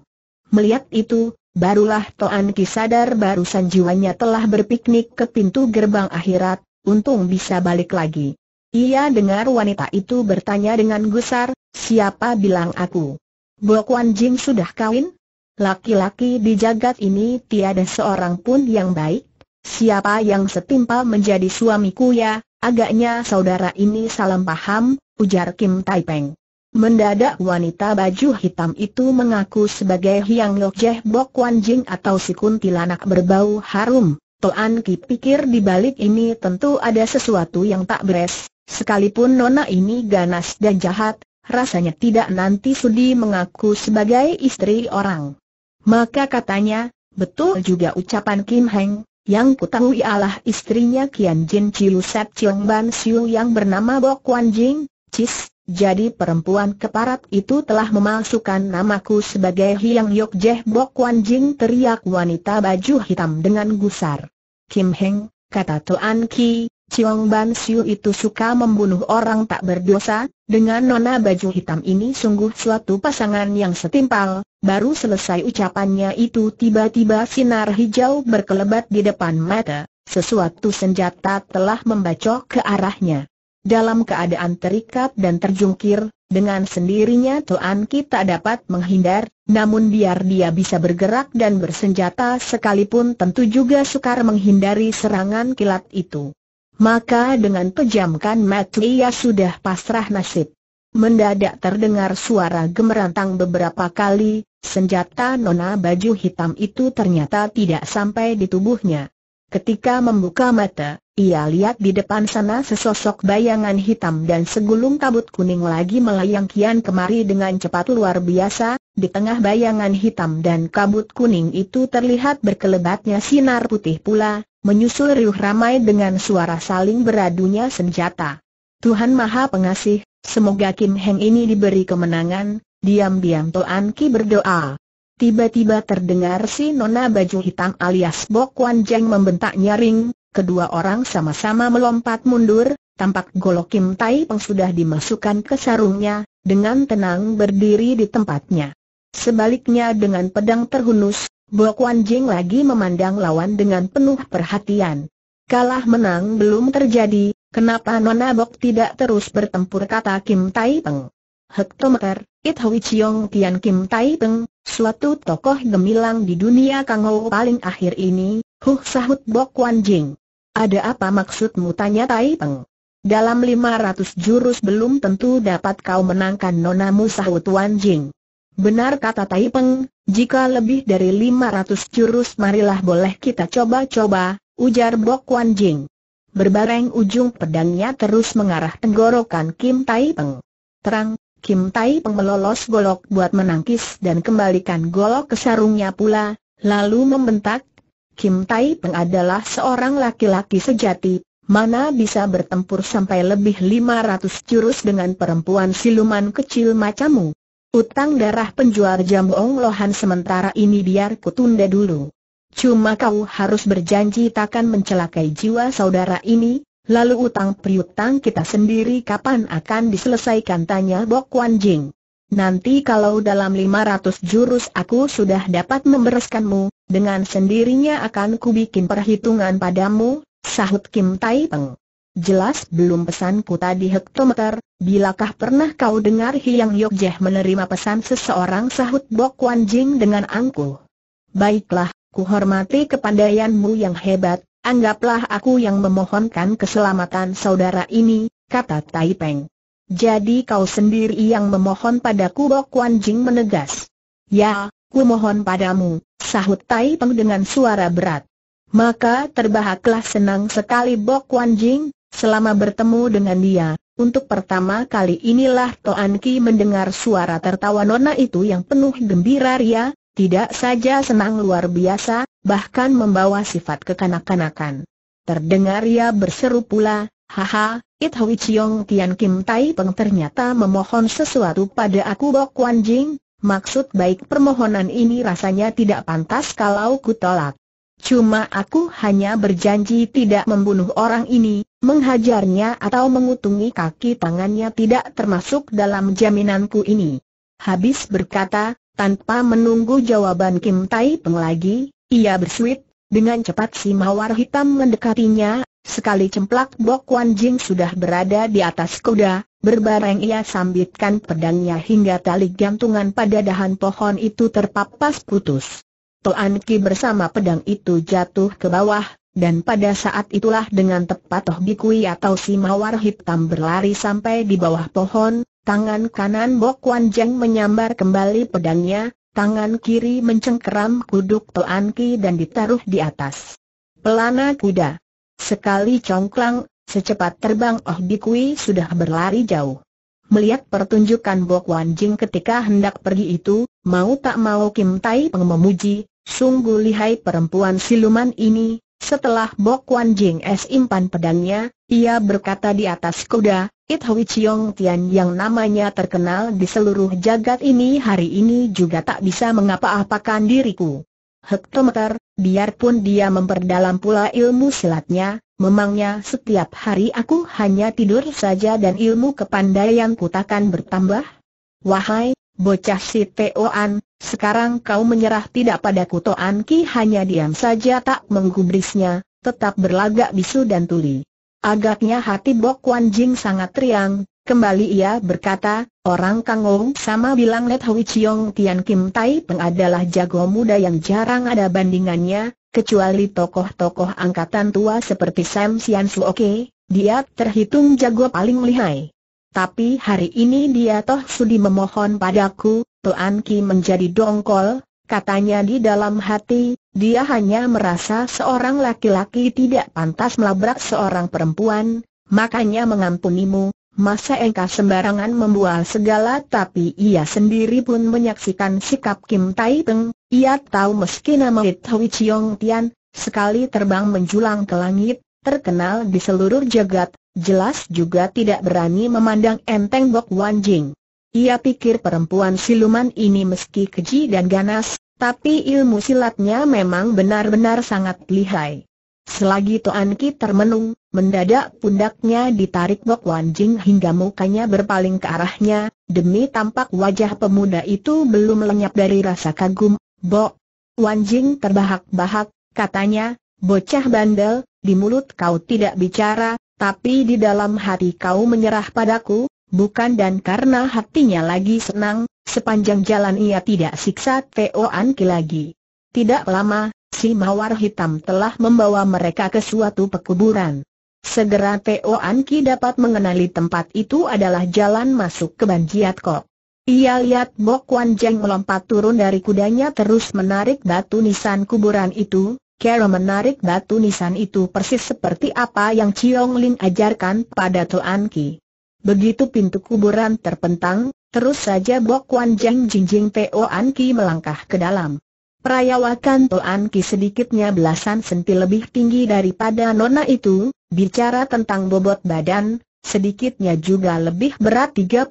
Melihat itu, barulah Toan Ki sadar barusan jiwanya telah berpiknik ke pintu gerbang akhirat, untung bisa balik lagi. Ia dengar wanita itu bertanya dengan gusar, siapa bilang aku? Bokuan Jing sudah kawin? Laki-laki di jagat ini tiada seorang pun yang baik. Siapa yang setimpal menjadi suamiku ya? Agaknya saudara ini salam paham, ujar Kim Taipeng. Mendadak wanita baju hitam itu mengaku sebagai Hyang Lok Jeh Bok Wan Jing atau si kuntilanak berbau harum. Toan Ki pikir di balik ini tentu ada sesuatu yang tak beres, sekalipun Nona ini ganas dan jahat, rasanya tidak nanti sudi mengaku sebagai istri orang. Maka katanya, betul juga ucapan Kim Heng, yang ku tahu ialah istrinya Kian Jin Chiu Sep Chiong Ban Siu yang bernama Bok Wan Jing, Cis, jadi perempuan keparat itu telah memalsukan namaku sebagai Hiang Yok Jeh Bok Wan Jing teriak wanita baju hitam dengan gusar. Kim Heng, kata Tuan Ki, Chiong Ban Siu itu suka membunuh orang tak berdosa, dengan nona baju hitam ini sungguh suatu pasangan yang setimpal, baru selesai ucapannya itu tiba-tiba sinar hijau berkelebat di depan mata, sesuatu senjata telah membacok ke arahnya. Dalam keadaan terikat dan terjungkir, dengan sendirinya Tuan Ki tak dapat menghindar, namun biar dia bisa bergerak dan bersenjata sekalipun tentu juga sukar menghindari serangan kilat itu. Maka dengan pejamkan mata ia sudah pasrah nasib. Mendadak terdengar suara gemerantang beberapa kali, senjata nona baju hitam itu ternyata tidak sampai di tubuhnya. Ketika membuka mata, ia lihat di depan sana sesosok bayangan hitam dan segulung kabut kuning lagi melayang kian kemari dengan cepat luar biasa, di tengah bayangan hitam dan kabut kuning itu terlihat berkelebatnya sinar putih pula, menyusul riuh ramai dengan suara saling beradunya senjata. Tuhan Maha Pengasih, semoga Kim Heng ini diberi kemenangan, diam-diam Toan Ki berdoa. Tiba-tiba terdengar si Nona baju hitam alias Bok Wan Jeng membentak nyaring, kedua orang sama-sama melompat mundur, tampak golok Kim Tai Peng sudah dimasukkan ke sarungnya, dengan tenang berdiri di tempatnya. Sebaliknya dengan pedang terhunus, Bo Kuan Jing lagi memandang lawan dengan penuh perhatian. Kalah menang belum terjadi, kenapa Nona Bok tidak terus bertempur kata Kim Tai Peng. Hektometer, It Hui Chiong Tian Kim Tai Peng, suatu tokoh gemilang di dunia Kang Ho paling akhir ini, huh sahut Bo Kuan Jing. Ada apa maksudmu tanya Tai Peng? Dalam 500 jurus belum tentu dapat kau menangkan nonamu sahut Wan Jing. Benar kata Tai Peng, jika lebih dari 500 jurus marilah boleh kita coba-coba, ujar Bok Wan Jing. Berbareng ujung pedangnya terus mengarah tenggorokan Kim Tai Peng. Terang, Kim Tai Peng melolos golok buat menangkis dan kembalikan golok ke sarungnya pula, lalu membentak, Kim Tai Peng adalah seorang laki-laki sejati, mana bisa bertempur sampai lebih 500 jurus dengan perempuan siluman kecil macammu. Utang darah penjual Ong lohan sementara ini biar kutunda dulu. Cuma kau harus berjanji takkan mencelakai jiwa saudara ini, lalu utang priutang kita sendiri kapan akan diselesaikan tanya Bok Wan Jing nanti kalau dalam 500 jurus aku sudah dapat membereskanmu, dengan sendirinya akan kubikin perhitungan padamu, sahut Kim Tai Peng. Jelas belum pesanku tadi hektometer, bilakah pernah kau dengar Hiang Yokjeh menerima pesan seseorang sahut Bok Wan Jing dengan angkuh. Baiklah, ku hormati kepandaianmu yang hebat, anggaplah aku yang memohonkan keselamatan saudara ini, kata Tai Peng. Jadi kau sendiri yang memohon padaku Bok Wan Jing menegas. Ya, ku mohon padamu, sahut Tai Peng dengan suara berat. Maka terbahaklah senang sekali Bok Wan Jing, selama bertemu dengan dia, untuk pertama kali inilah Toan Ki mendengar suara tertawa Nona itu yang penuh gembira ria, tidak saja senang luar biasa, bahkan membawa sifat kekanak-kanakan. Terdengar ia berseru pula, Haha, It Hui Chiong Tian Kim Tai Peng ternyata memohon sesuatu pada aku Bok Wan Jing, maksud baik permohonan ini rasanya tidak pantas kalau ku tolak. Cuma aku hanya berjanji tidak membunuh orang ini, menghajarnya atau mengutungi kaki tangannya tidak termasuk dalam jaminanku ini. Habis berkata, tanpa menunggu jawaban Kim Tai Peng lagi, ia bersuit, dengan cepat si mawar hitam mendekatinya Sekali cemplak Bok Wan Jing sudah berada di atas kuda, berbareng ia sambitkan pedangnya hingga tali gantungan pada dahan pohon itu terpapas putus. Toan Ki bersama pedang itu jatuh ke bawah, dan pada saat itulah dengan tepat Toh Bikui atau si mawar hitam berlari sampai di bawah pohon, tangan kanan Bok Wan Jing menyambar kembali pedangnya, tangan kiri mencengkeram kuduk Toan Ki dan ditaruh di atas. Pelana kuda Sekali congklang, secepat terbang Oh Bikui sudah berlari jauh. Melihat pertunjukan Bok Wan Jing ketika hendak pergi itu, mau tak mau Kim Tai Peng memuji, sungguh lihai perempuan siluman ini. Setelah Bok Wan Jing es impan pedangnya, ia berkata di atas kuda, It Hui Chiong Tian yang namanya terkenal di seluruh jagat ini hari ini juga tak bisa mengapa-apakan diriku hektometer, biarpun dia memperdalam pula ilmu silatnya, memangnya setiap hari aku hanya tidur saja dan ilmu kepandaian takkan bertambah? Wahai, bocah si Teoan, sekarang kau menyerah tidak pada kutoan ki hanya diam saja tak menggubrisnya, tetap berlagak bisu dan tuli. Agaknya hati Bok Wan Jing sangat riang, Kembali ia berkata, orang kango sama bilang Let Hui Chiong Tian Kim Tai Peng adalah jago muda yang jarang ada bandingannya, kecuali tokoh-tokoh angkatan tua seperti Sam Sian Su Oke, dia terhitung jago paling lihai. Tapi hari ini dia toh sudi memohon padaku, Tuan Ki menjadi dongkol, katanya di dalam hati, dia hanya merasa seorang laki-laki tidak pantas melabrak seorang perempuan, makanya mengampunimu, Masa engkau sembarangan membual segala tapi ia sendiri pun menyaksikan sikap Kim Tai Peng, ia tahu meski nama Hui Chiong Tian, sekali terbang menjulang ke langit, terkenal di seluruh jagat, jelas juga tidak berani memandang enteng Bok Wan Jing. Ia pikir perempuan siluman ini meski keji dan ganas, tapi ilmu silatnya memang benar-benar sangat lihai. Selagi Toan Ki termenung, mendadak pundaknya ditarik Bok Wan Jing hingga mukanya berpaling ke arahnya, demi tampak wajah pemuda itu belum lenyap dari rasa kagum, Bok, Wan Jing terbahak-bahak, katanya, bocah bandel, di mulut kau tidak bicara, tapi di dalam hati kau menyerah padaku, bukan dan karena hatinya lagi senang, sepanjang jalan ia tidak siksa Toan Ki lagi. Tidak lama, si mawar hitam telah membawa mereka ke suatu pekuburan. Segera Teo Anki dapat mengenali tempat itu adalah jalan masuk ke Banjiat Kok. Ia lihat Bok Wan Jeng melompat turun dari kudanya terus menarik batu nisan kuburan itu. Kera menarik batu nisan itu persis seperti apa yang Chiong Ling ajarkan pada Toan Anki. Begitu pintu kuburan terpentang, terus saja Bok Wan Jeng jinjing Teo Anki melangkah ke dalam. Perayawakan Toan Ki sedikitnya belasan senti lebih tinggi daripada nona itu, bicara tentang bobot badan, sedikitnya juga lebih berat 30-40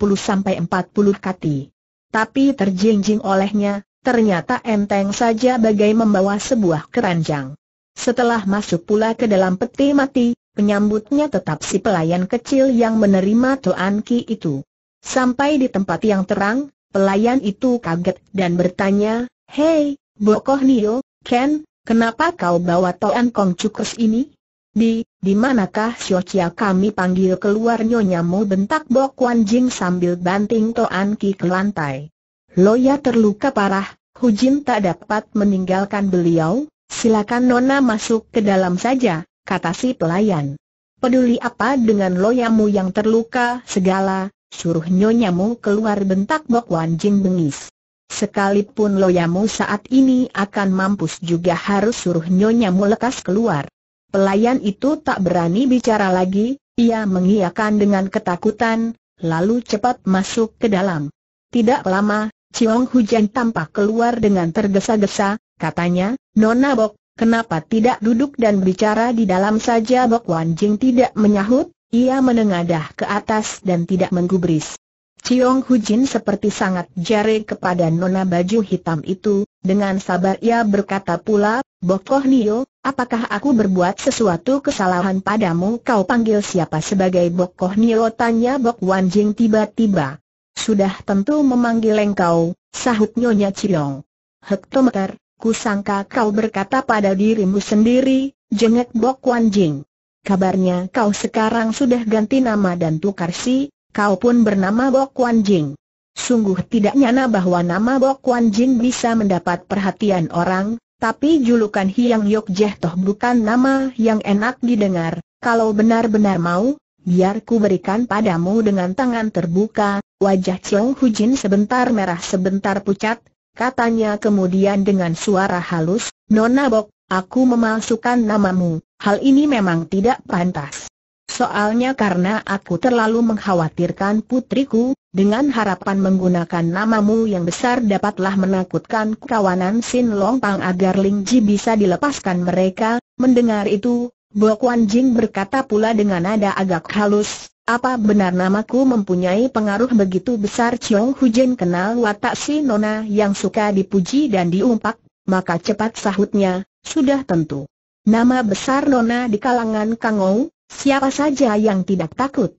kati. Tapi terjinjing olehnya, ternyata enteng saja bagai membawa sebuah keranjang. Setelah masuk pula ke dalam peti mati, penyambutnya tetap si pelayan kecil yang menerima Toan Ki itu. Sampai di tempat yang terang, pelayan itu kaget dan bertanya, Hei, Bokoh Nio, Ken, kenapa kau bawa Toan Kong Cukus ini? Di, di manakah Siocia kami panggil keluar Nyonya Mo bentak Bok Wan Jing sambil banting Toan Ki ke lantai. Loya terluka parah, Hu Jin tak dapat meninggalkan beliau, silakan Nona masuk ke dalam saja, kata si pelayan. Peduli apa dengan loyamu yang terluka segala, suruh Nyonya nyonyamu keluar bentak Bok Wanjing Jing bengis. Sekalipun loyamu saat ini akan mampus juga harus suruh nyonyamu lekas keluar. Pelayan itu tak berani bicara lagi, ia mengiakan dengan ketakutan, lalu cepat masuk ke dalam. Tidak lama, Ciong Hujan tampak keluar dengan tergesa-gesa, katanya, Nona Bok, kenapa tidak duduk dan bicara di dalam saja Bok Wanjing tidak menyahut, ia menengadah ke atas dan tidak menggubris. Chiong Jin seperti sangat jare kepada nona baju hitam itu, dengan sabar ia berkata pula, Bokoh Nio, apakah aku berbuat sesuatu kesalahan padamu kau panggil siapa sebagai Bokoh Nio tanya Bok Wan Jing tiba-tiba. Sudah tentu memanggil engkau, sahut Nyonya Ciong. Hektometer, ku sangka kau berkata pada dirimu sendiri, jengek Bok Wan Jing. Kabarnya kau sekarang sudah ganti nama dan tukar si, Kau pun bernama Bok Wan Jing. Sungguh tidak nyana bahwa nama Bok Wan Jing bisa mendapat perhatian orang, tapi julukan Hiang Yok Jeh toh bukan nama yang enak didengar. Kalau benar-benar mau, biar ku berikan padamu dengan tangan terbuka. Wajah Chiong Jin sebentar merah sebentar pucat, katanya kemudian dengan suara halus, Nona Bok, aku memalsukan namamu, hal ini memang tidak pantas. Soalnya karena aku terlalu mengkhawatirkan putriku, dengan harapan menggunakan namamu yang besar dapatlah menakutkan kawanan Sin Long Pang agar Ling Ji bisa dilepaskan mereka. Mendengar itu, Bo Kuan Jing berkata pula dengan nada agak halus, apa benar namaku mempunyai pengaruh begitu besar Chiong Hujen kenal watak si Nona yang suka dipuji dan diumpak, maka cepat sahutnya, sudah tentu. Nama besar Nona di kalangan Kangou, Siapa saja yang tidak takut?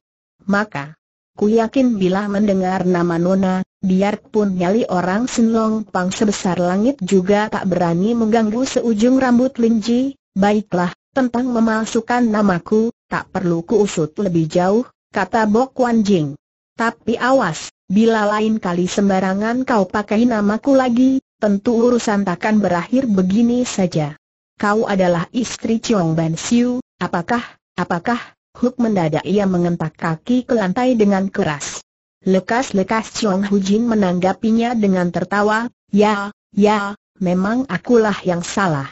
Maka, ku yakin bila mendengar nama Nona, biarpun nyali orang Senlong Pang sebesar langit juga tak berani mengganggu seujung rambut Linji, baiklah, tentang memalsukan namaku, tak perlu kuusut lebih jauh, kata Bok Wan Jing. Tapi awas, bila lain kali sembarangan kau pakai namaku lagi, tentu urusan takkan berakhir begini saja. Kau adalah istri Chong Ban Siu, apakah Apakah, Huk mendadak ia mengentak kaki ke lantai dengan keras. Lekas-lekas Chong Hu Jin menanggapinya dengan tertawa, ya, ya, memang akulah yang salah.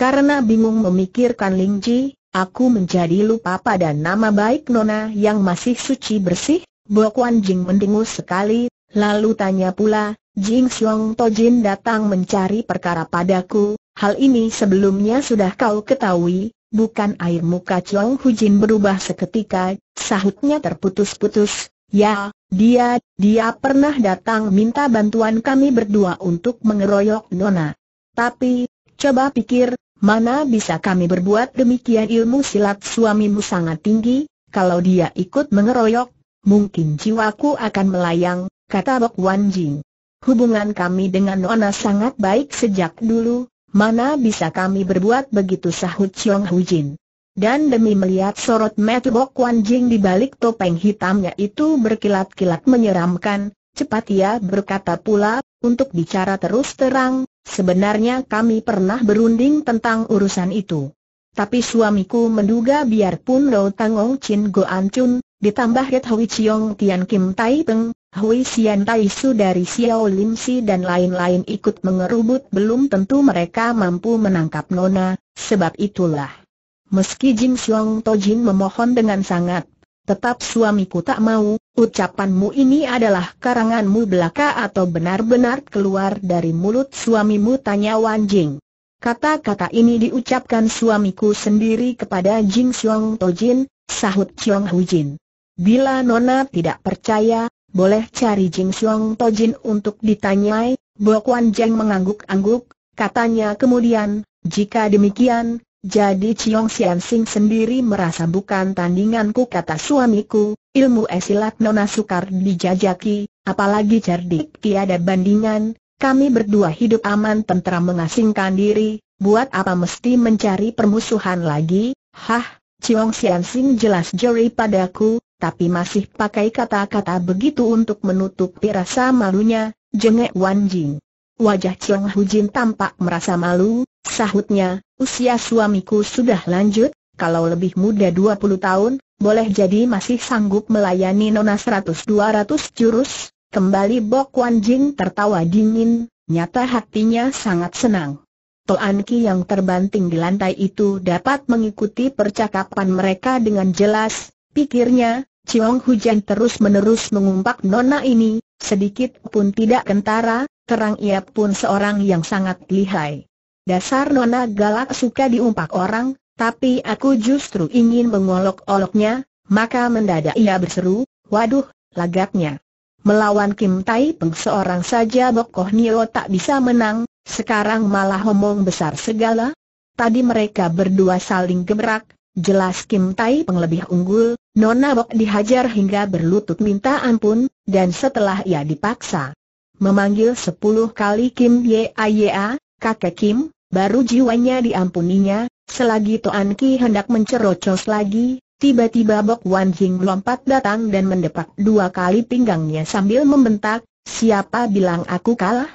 Karena bingung memikirkan Ling Ji, aku menjadi lupa pada nama baik Nona yang masih suci bersih, Bo Kuan Jing mendengus sekali, lalu tanya pula, Jing Xiong To Jin datang mencari perkara padaku, hal ini sebelumnya sudah kau ketahui, bukan air muka Chong Hujin berubah seketika, sahutnya terputus-putus, ya, dia, dia pernah datang minta bantuan kami berdua untuk mengeroyok Nona. Tapi, coba pikir, mana bisa kami berbuat demikian ilmu silat suamimu sangat tinggi, kalau dia ikut mengeroyok, mungkin jiwaku akan melayang, kata Bok Wan Jing. Hubungan kami dengan Nona sangat baik sejak dulu, Mana bisa kami berbuat begitu sahut Chiong Jin. Dan demi melihat sorot metu Bok Wan Jing di balik topeng hitamnya itu berkilat-kilat menyeramkan, cepat ia berkata pula, untuk bicara terus terang, sebenarnya kami pernah berunding tentang urusan itu. Tapi suamiku menduga biarpun Lo Tangong Chin Go Ancun, Ditambah Yat Hui Chiong Tian Kim Tai Peng, Hui Xian Tai Su dari Xiao Lim Si dan lain-lain ikut mengerubut belum tentu mereka mampu menangkap Nona, sebab itulah. Meski Jim Xiong Tojin memohon dengan sangat, tetap suamiku tak mau, ucapanmu ini adalah karanganmu belaka atau benar-benar keluar dari mulut suamimu tanya Wan Jing. Kata-kata ini diucapkan suamiku sendiri kepada Jing Xiong Tojin, sahut Chiong Jin. Bila Nona tidak percaya, boleh cari Jing Xiong Tojin untuk ditanyai, Bo Kuan Jeng mengangguk-angguk, katanya kemudian, jika demikian, jadi Ciong Sian Sing sendiri merasa bukan tandinganku kata suamiku, ilmu esilat Nona sukar dijajaki, apalagi cerdik tiada bandingan, kami berdua hidup aman tentera mengasingkan diri, buat apa mesti mencari permusuhan lagi, hah? Ciong Sian Sing jelas juri padaku, tapi masih pakai kata-kata begitu untuk menutupi rasa malunya, jengek Wan Jing. Wajah Chiang Hu Jin tampak merasa malu, sahutnya, usia suamiku sudah lanjut, kalau lebih muda 20 tahun, boleh jadi masih sanggup melayani nona 100-200 jurus, kembali Bok Wan Jing tertawa dingin, nyata hatinya sangat senang. Toan Ki yang terbanting di lantai itu dapat mengikuti percakapan mereka dengan jelas, pikirnya, Ciong Hujan terus-menerus mengumpak nona ini, sedikit pun tidak kentara, terang ia pun seorang yang sangat lihai. Dasar nona galak suka diumpak orang, tapi aku justru ingin mengolok-oloknya, maka mendadak ia berseru, waduh, lagaknya. Melawan Kim Tai Peng seorang saja Bokoh Nio tak bisa menang, sekarang malah homong besar segala. Tadi mereka berdua saling gebrak, Jelas Kim Tai Peng lebih unggul, Nona Bok dihajar hingga berlutut minta ampun, dan setelah ia dipaksa memanggil sepuluh kali Kim Ye A, kakek Kim, baru jiwanya diampuninya, selagi Toan Ki hendak mencerocos lagi, tiba-tiba Bok Wan Jing melompat datang dan mendepak dua kali pinggangnya sambil membentak, siapa bilang aku kalah?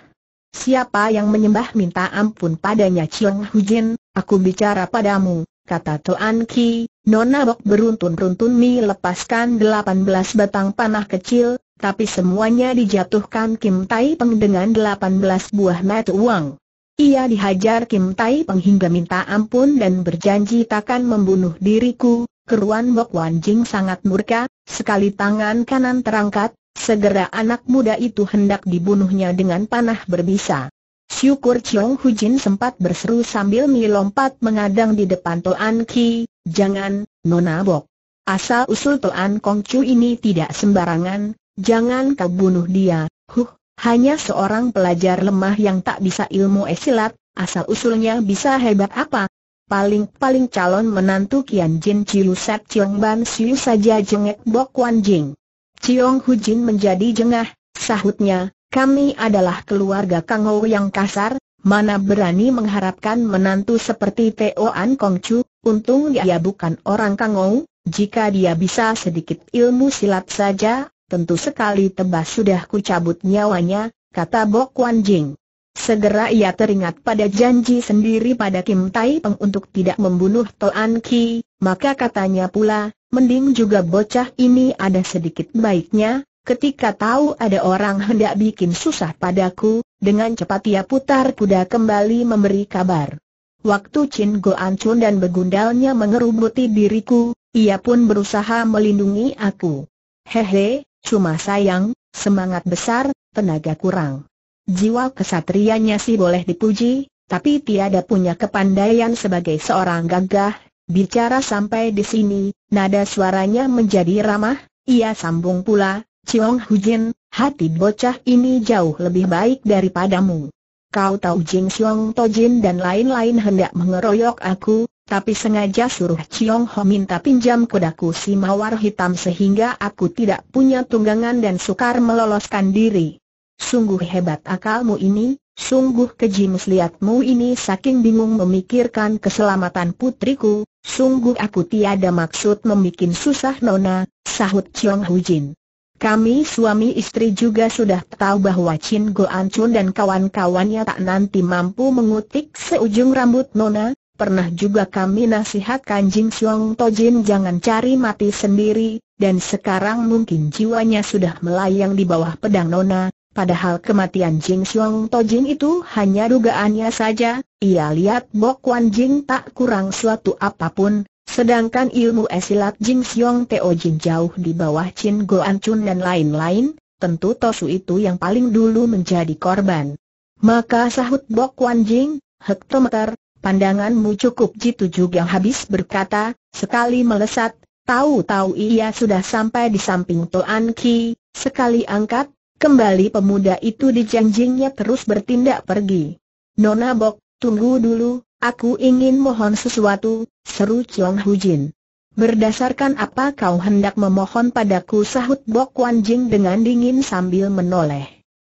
Siapa yang menyembah minta ampun padanya Hu Hujin, aku bicara padamu, kata Toan Ki, Nona Bok beruntun-beruntun Mi lepaskan 18 batang panah kecil, tapi semuanya dijatuhkan Kim Tai Peng dengan 18 buah mata uang. Ia dihajar Kim Tai Peng hingga minta ampun dan berjanji takkan membunuh diriku, keruan Bok Wan Jing sangat murka, sekali tangan kanan terangkat, segera anak muda itu hendak dibunuhnya dengan panah berbisa. Syukur Chiong Jin sempat berseru sambil melompat mengadang di depan Toan Ki, jangan, Nona Bok. Asal usul Toan Kong Chu ini tidak sembarangan, jangan kau bunuh dia, huh, hanya seorang pelajar lemah yang tak bisa ilmu esilat, asal usulnya bisa hebat apa. Paling-paling calon menantu Kian Jin Chiu Sep Chiong Ban Siu saja jengek Bok Wan Jing. Chiong Hujin menjadi jengah, sahutnya, kami adalah keluarga Kang Ou yang kasar, mana berani mengharapkan menantu seperti Teo An Kong Chu, untung dia bukan orang Kang Ou, jika dia bisa sedikit ilmu silat saja, tentu sekali tebas sudah ku cabut nyawanya, kata Bok Wan Jing. Segera ia teringat pada janji sendiri pada Kim Tai Peng untuk tidak membunuh Toan Ki, maka katanya pula, mending juga bocah ini ada sedikit baiknya, Ketika tahu ada orang hendak bikin susah padaku, dengan cepat ia putar kuda kembali memberi kabar. Waktu Chin Go Ancun dan begundalnya mengerubuti diriku, ia pun berusaha melindungi aku. Hehe, cuma sayang, semangat besar, tenaga kurang. Jiwa kesatrianya sih boleh dipuji, tapi tiada punya kepandaian sebagai seorang gagah. Bicara sampai di sini, nada suaranya menjadi ramah, ia sambung pula, Chiong Hujin, hati bocah ini jauh lebih baik daripadamu. Kau tahu Jing Xiong Tojin dan lain-lain hendak mengeroyok aku, tapi sengaja suruh Chiong Ho minta pinjam kudaku si mawar hitam sehingga aku tidak punya tunggangan dan sukar meloloskan diri. Sungguh hebat akalmu ini, sungguh keji muslihatmu ini saking bingung memikirkan keselamatan putriku, sungguh aku tiada maksud membuat susah nona, sahut Chiong Hujin. Kami suami istri juga sudah tahu bahwa Chin Go Ancun dan kawan-kawannya tak nanti mampu mengutik seujung rambut Nona. Pernah juga kami nasihatkan Jin Xuan Tojin jangan cari mati sendiri, dan sekarang mungkin jiwanya sudah melayang di bawah pedang Nona. Padahal kematian Jin Xuan Tojin itu hanya dugaannya saja, ia lihat Bok Wan Jing tak kurang suatu apapun, Sedangkan ilmu esilat Jing Xiong Teo Jin jauh di bawah Chin Goan Chun dan lain-lain, tentu Tosu itu yang paling dulu menjadi korban. Maka sahut Bok Wan Jing, hektometer, pandanganmu cukup jitu juga habis berkata, sekali melesat, tahu-tahu ia sudah sampai di samping Toan Ki, sekali angkat, kembali pemuda itu janjinya terus bertindak pergi. Nona Bok, tunggu dulu, Aku ingin mohon sesuatu, seru Chong Hu Jin. Berdasarkan apa kau hendak memohon padaku sahut Bok Wan Jing dengan dingin sambil menoleh.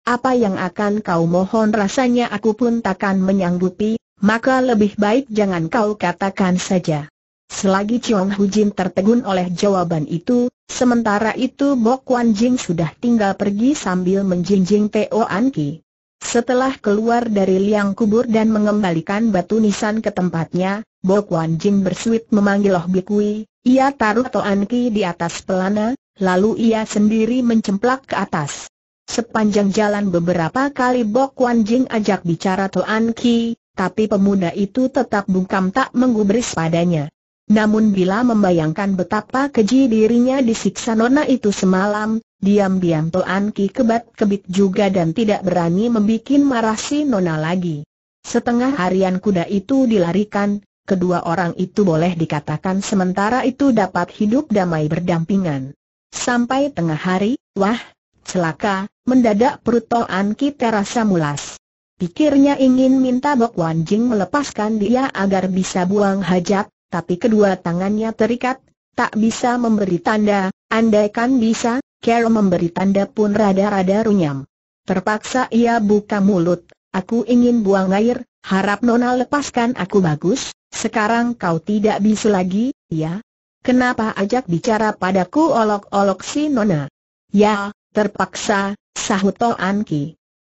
Apa yang akan kau mohon rasanya aku pun takkan menyanggupi, maka lebih baik jangan kau katakan saja. Selagi Chong Hu Jin tertegun oleh jawaban itu, sementara itu Bok Wan Jing sudah tinggal pergi sambil menjinjing Teo An Ki. Setelah keluar dari liang kubur dan mengembalikan batu nisan ke tempatnya, Bo Kuan Jing bersuit memanggil Oh Bikui, ia taruh Toan Ki di atas pelana, lalu ia sendiri mencemplak ke atas. Sepanjang jalan beberapa kali Bo Kuan Jing ajak bicara Toan Ki, tapi pemuda itu tetap bungkam tak menggubris padanya. Namun bila membayangkan betapa keji dirinya disiksa nona itu semalam, diam-diam Toan Ki kebat kebit juga dan tidak berani membuat marah si nona lagi. Setengah harian kuda itu dilarikan, kedua orang itu boleh dikatakan sementara itu dapat hidup damai berdampingan. Sampai tengah hari, wah, celaka, mendadak perut Toan Ki terasa mulas. Pikirnya ingin minta Bok Wan Jing melepaskan dia agar bisa buang hajat, tapi kedua tangannya terikat, tak bisa memberi tanda, andaikan bisa, Carol memberi tanda pun rada-rada runyam. Terpaksa ia buka mulut, aku ingin buang air, harap Nona lepaskan aku bagus, sekarang kau tidak bisa lagi, ya? Kenapa ajak bicara padaku olok-olok si Nona? Ya, terpaksa, sahut Anki. Anki.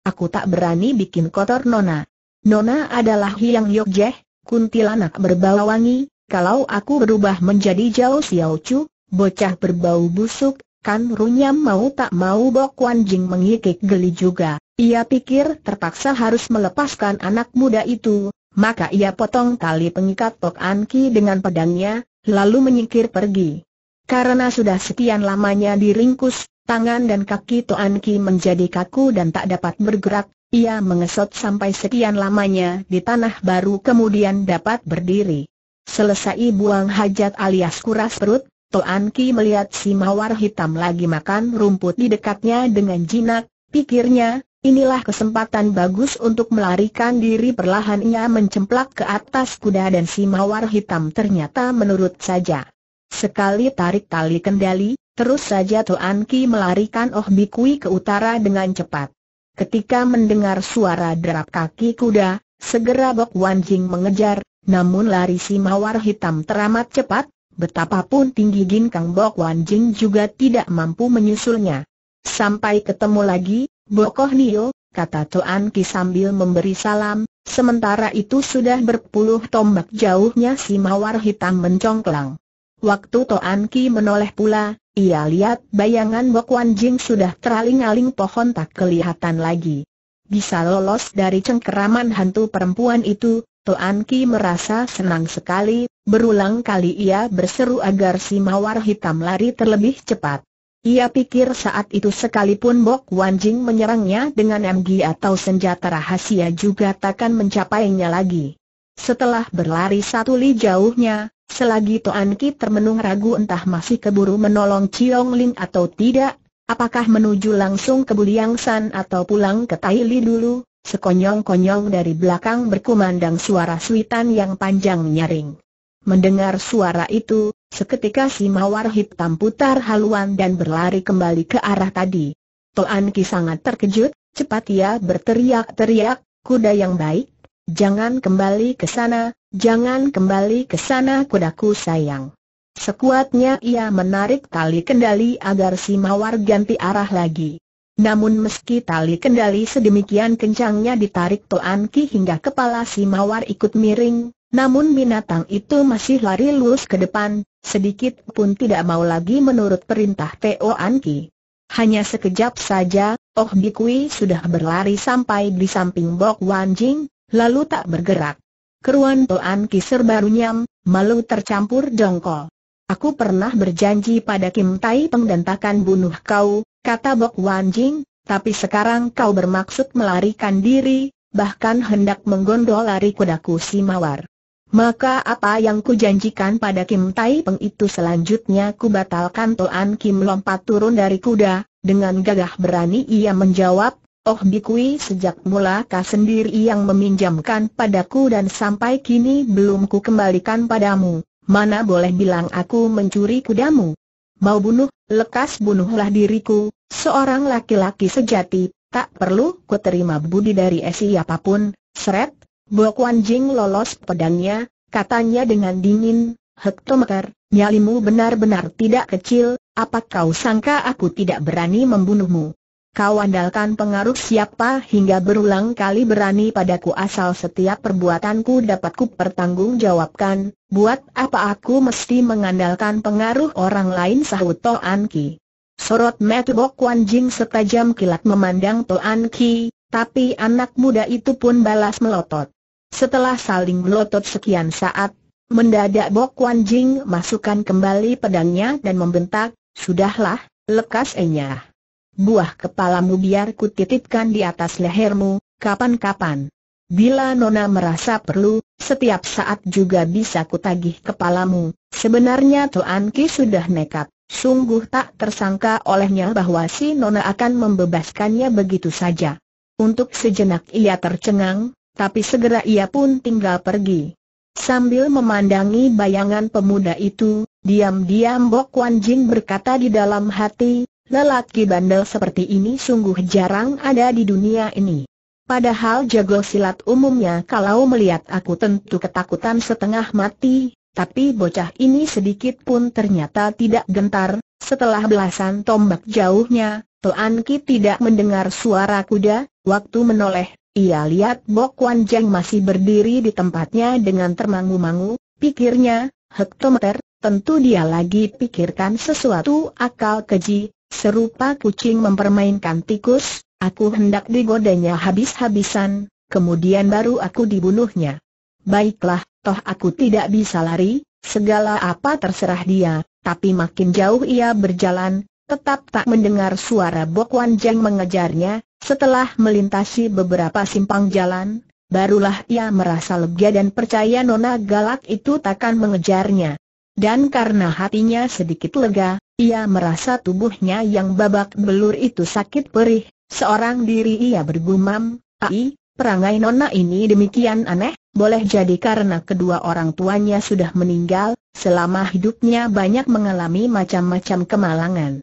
Aku tak berani bikin kotor Nona. Nona adalah Hyang jeh, kuntilanak berbau wangi, kalau aku berubah menjadi jauh Xiao Chu, bocah berbau busuk, kan runyam mau tak mau Bok Wan Jing mengikik geli juga. Ia pikir terpaksa harus melepaskan anak muda itu, maka ia potong tali pengikat Tok An Ki dengan pedangnya, lalu menyingkir pergi. Karena sudah sekian lamanya diringkus, tangan dan kaki To An Ki menjadi kaku dan tak dapat bergerak, ia mengesot sampai sekian lamanya di tanah baru kemudian dapat berdiri. Selesai buang hajat alias kuras perut, Toan Ki melihat si mawar hitam lagi makan rumput di dekatnya dengan jinak, pikirnya, inilah kesempatan bagus untuk melarikan diri perlahan ia mencemplak ke atas kuda dan si mawar hitam ternyata menurut saja. Sekali tarik tali kendali, terus saja Toan Ki melarikan Oh Bikui ke utara dengan cepat. Ketika mendengar suara derap kaki kuda, segera Bok Wan Jing mengejar, namun lari si mawar hitam teramat cepat, betapapun tinggi Ginkang Bok Wan Jing juga tidak mampu menyusulnya. Sampai ketemu lagi, Bokoh Nio, kata Tuan Ki sambil memberi salam, sementara itu sudah berpuluh tombak jauhnya si mawar hitam mencongklang. Waktu Tuan Ki menoleh pula, ia lihat bayangan Bok Wan Jing sudah teraling-aling pohon tak kelihatan lagi. Bisa lolos dari cengkeraman hantu perempuan itu, Toan Ki merasa senang sekali, berulang kali ia berseru agar si mawar hitam lari terlebih cepat. Ia pikir saat itu sekalipun Bok Wanjing menyerangnya dengan MG atau senjata rahasia juga takkan mencapainya lagi. Setelah berlari satu li jauhnya, selagi Toan Ki termenung ragu entah masih keburu menolong Chiong Lin atau tidak, apakah menuju langsung ke Buliang San atau pulang ke Tai Li dulu, Sekonyong-konyong dari belakang berkumandang suara suitan yang panjang nyaring. Mendengar suara itu, seketika si mawar hitam putar haluan dan berlari kembali ke arah tadi. Toan Ki sangat terkejut, cepat ia berteriak-teriak, kuda yang baik, jangan kembali ke sana, jangan kembali ke sana kudaku sayang. Sekuatnya ia menarik tali kendali agar si mawar ganti arah lagi. Namun meski tali kendali sedemikian kencangnya ditarik Toan Ki hingga kepala si mawar ikut miring, namun binatang itu masih lari lurus ke depan, sedikit pun tidak mau lagi menurut perintah Toan Ki. Hanya sekejap saja, Oh Bikui sudah berlari sampai di samping Bok Wan Jing, lalu tak bergerak. Keruan Toan Ki serba runyam, malu tercampur dongkol. Aku pernah berjanji pada Kim Tai Peng dan takkan bunuh kau, kata Bok Wan Jing, tapi sekarang kau bermaksud melarikan diri, bahkan hendak menggondol lari kudaku si Mawar. Maka apa yang kujanjikan pada Kim Tai Peng itu selanjutnya kubatalkan Toan Kim lompat turun dari kuda, dengan gagah berani ia menjawab, Oh Bikui sejak mula kau sendiri yang meminjamkan padaku dan sampai kini belum ku kembalikan padamu, mana boleh bilang aku mencuri kudamu mau bunuh, lekas bunuhlah diriku, seorang laki-laki sejati, tak perlu ku terima budi dari siapapun, seret, Bok Wan Jing lolos pedangnya, katanya dengan dingin, Hektometer, nyalimu benar-benar tidak kecil, apa kau sangka aku tidak berani membunuhmu? Kau andalkan pengaruh siapa hingga berulang kali berani padaku asal setiap perbuatanku dapat ku pertanggungjawabkan, buat apa aku mesti mengandalkan pengaruh orang lain sahut Toan Ki. Sorot mata Bok Wan Jing setajam kilat memandang Toan Ki, tapi anak muda itu pun balas melotot. Setelah saling melotot sekian saat, mendadak Bok Wan Jing masukkan kembali pedangnya dan membentak, Sudahlah, lekas enyah buah kepalamu biar kutitipkan di atas lehermu, kapan-kapan. Bila Nona merasa perlu, setiap saat juga bisa kutagih kepalamu. Sebenarnya Tuan Ki sudah nekat, sungguh tak tersangka olehnya bahwa si Nona akan membebaskannya begitu saja. Untuk sejenak ia tercengang, tapi segera ia pun tinggal pergi. Sambil memandangi bayangan pemuda itu, diam-diam Bok Wan Jing berkata di dalam hati, Lelaki bandel seperti ini sungguh jarang ada di dunia ini. Padahal jago silat umumnya kalau melihat aku tentu ketakutan setengah mati, tapi bocah ini sedikit pun ternyata tidak gentar, setelah belasan tombak jauhnya, Tuan Ki tidak mendengar suara kuda, waktu menoleh, ia lihat Bok Wan Jeng masih berdiri di tempatnya dengan termangu-mangu, pikirnya, hektometer, tentu dia lagi pikirkan sesuatu akal keji, Serupa kucing mempermainkan tikus, aku hendak digodanya habis-habisan, kemudian baru aku dibunuhnya. Baiklah, toh aku tidak bisa lari, segala apa terserah dia, tapi makin jauh ia berjalan, tetap tak mendengar suara Bok Wan Jeng mengejarnya, setelah melintasi beberapa simpang jalan, barulah ia merasa lega dan percaya Nona Galak itu takkan mengejarnya. Dan karena hatinya sedikit lega, ia merasa tubuhnya yang babak belur itu sakit perih, seorang diri ia bergumam, Ai, perangai nona ini demikian aneh, boleh jadi karena kedua orang tuanya sudah meninggal, selama hidupnya banyak mengalami macam-macam kemalangan.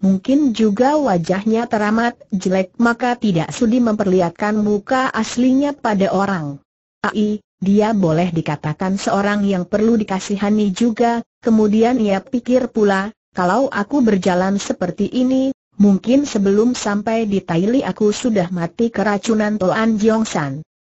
Mungkin juga wajahnya teramat jelek maka tidak sudi memperlihatkan muka aslinya pada orang. Ai, dia boleh dikatakan seorang yang perlu dikasihani juga, kemudian ia pikir pula, kalau aku berjalan seperti ini, mungkin sebelum sampai di Taili aku sudah mati keracunan Toan Jiong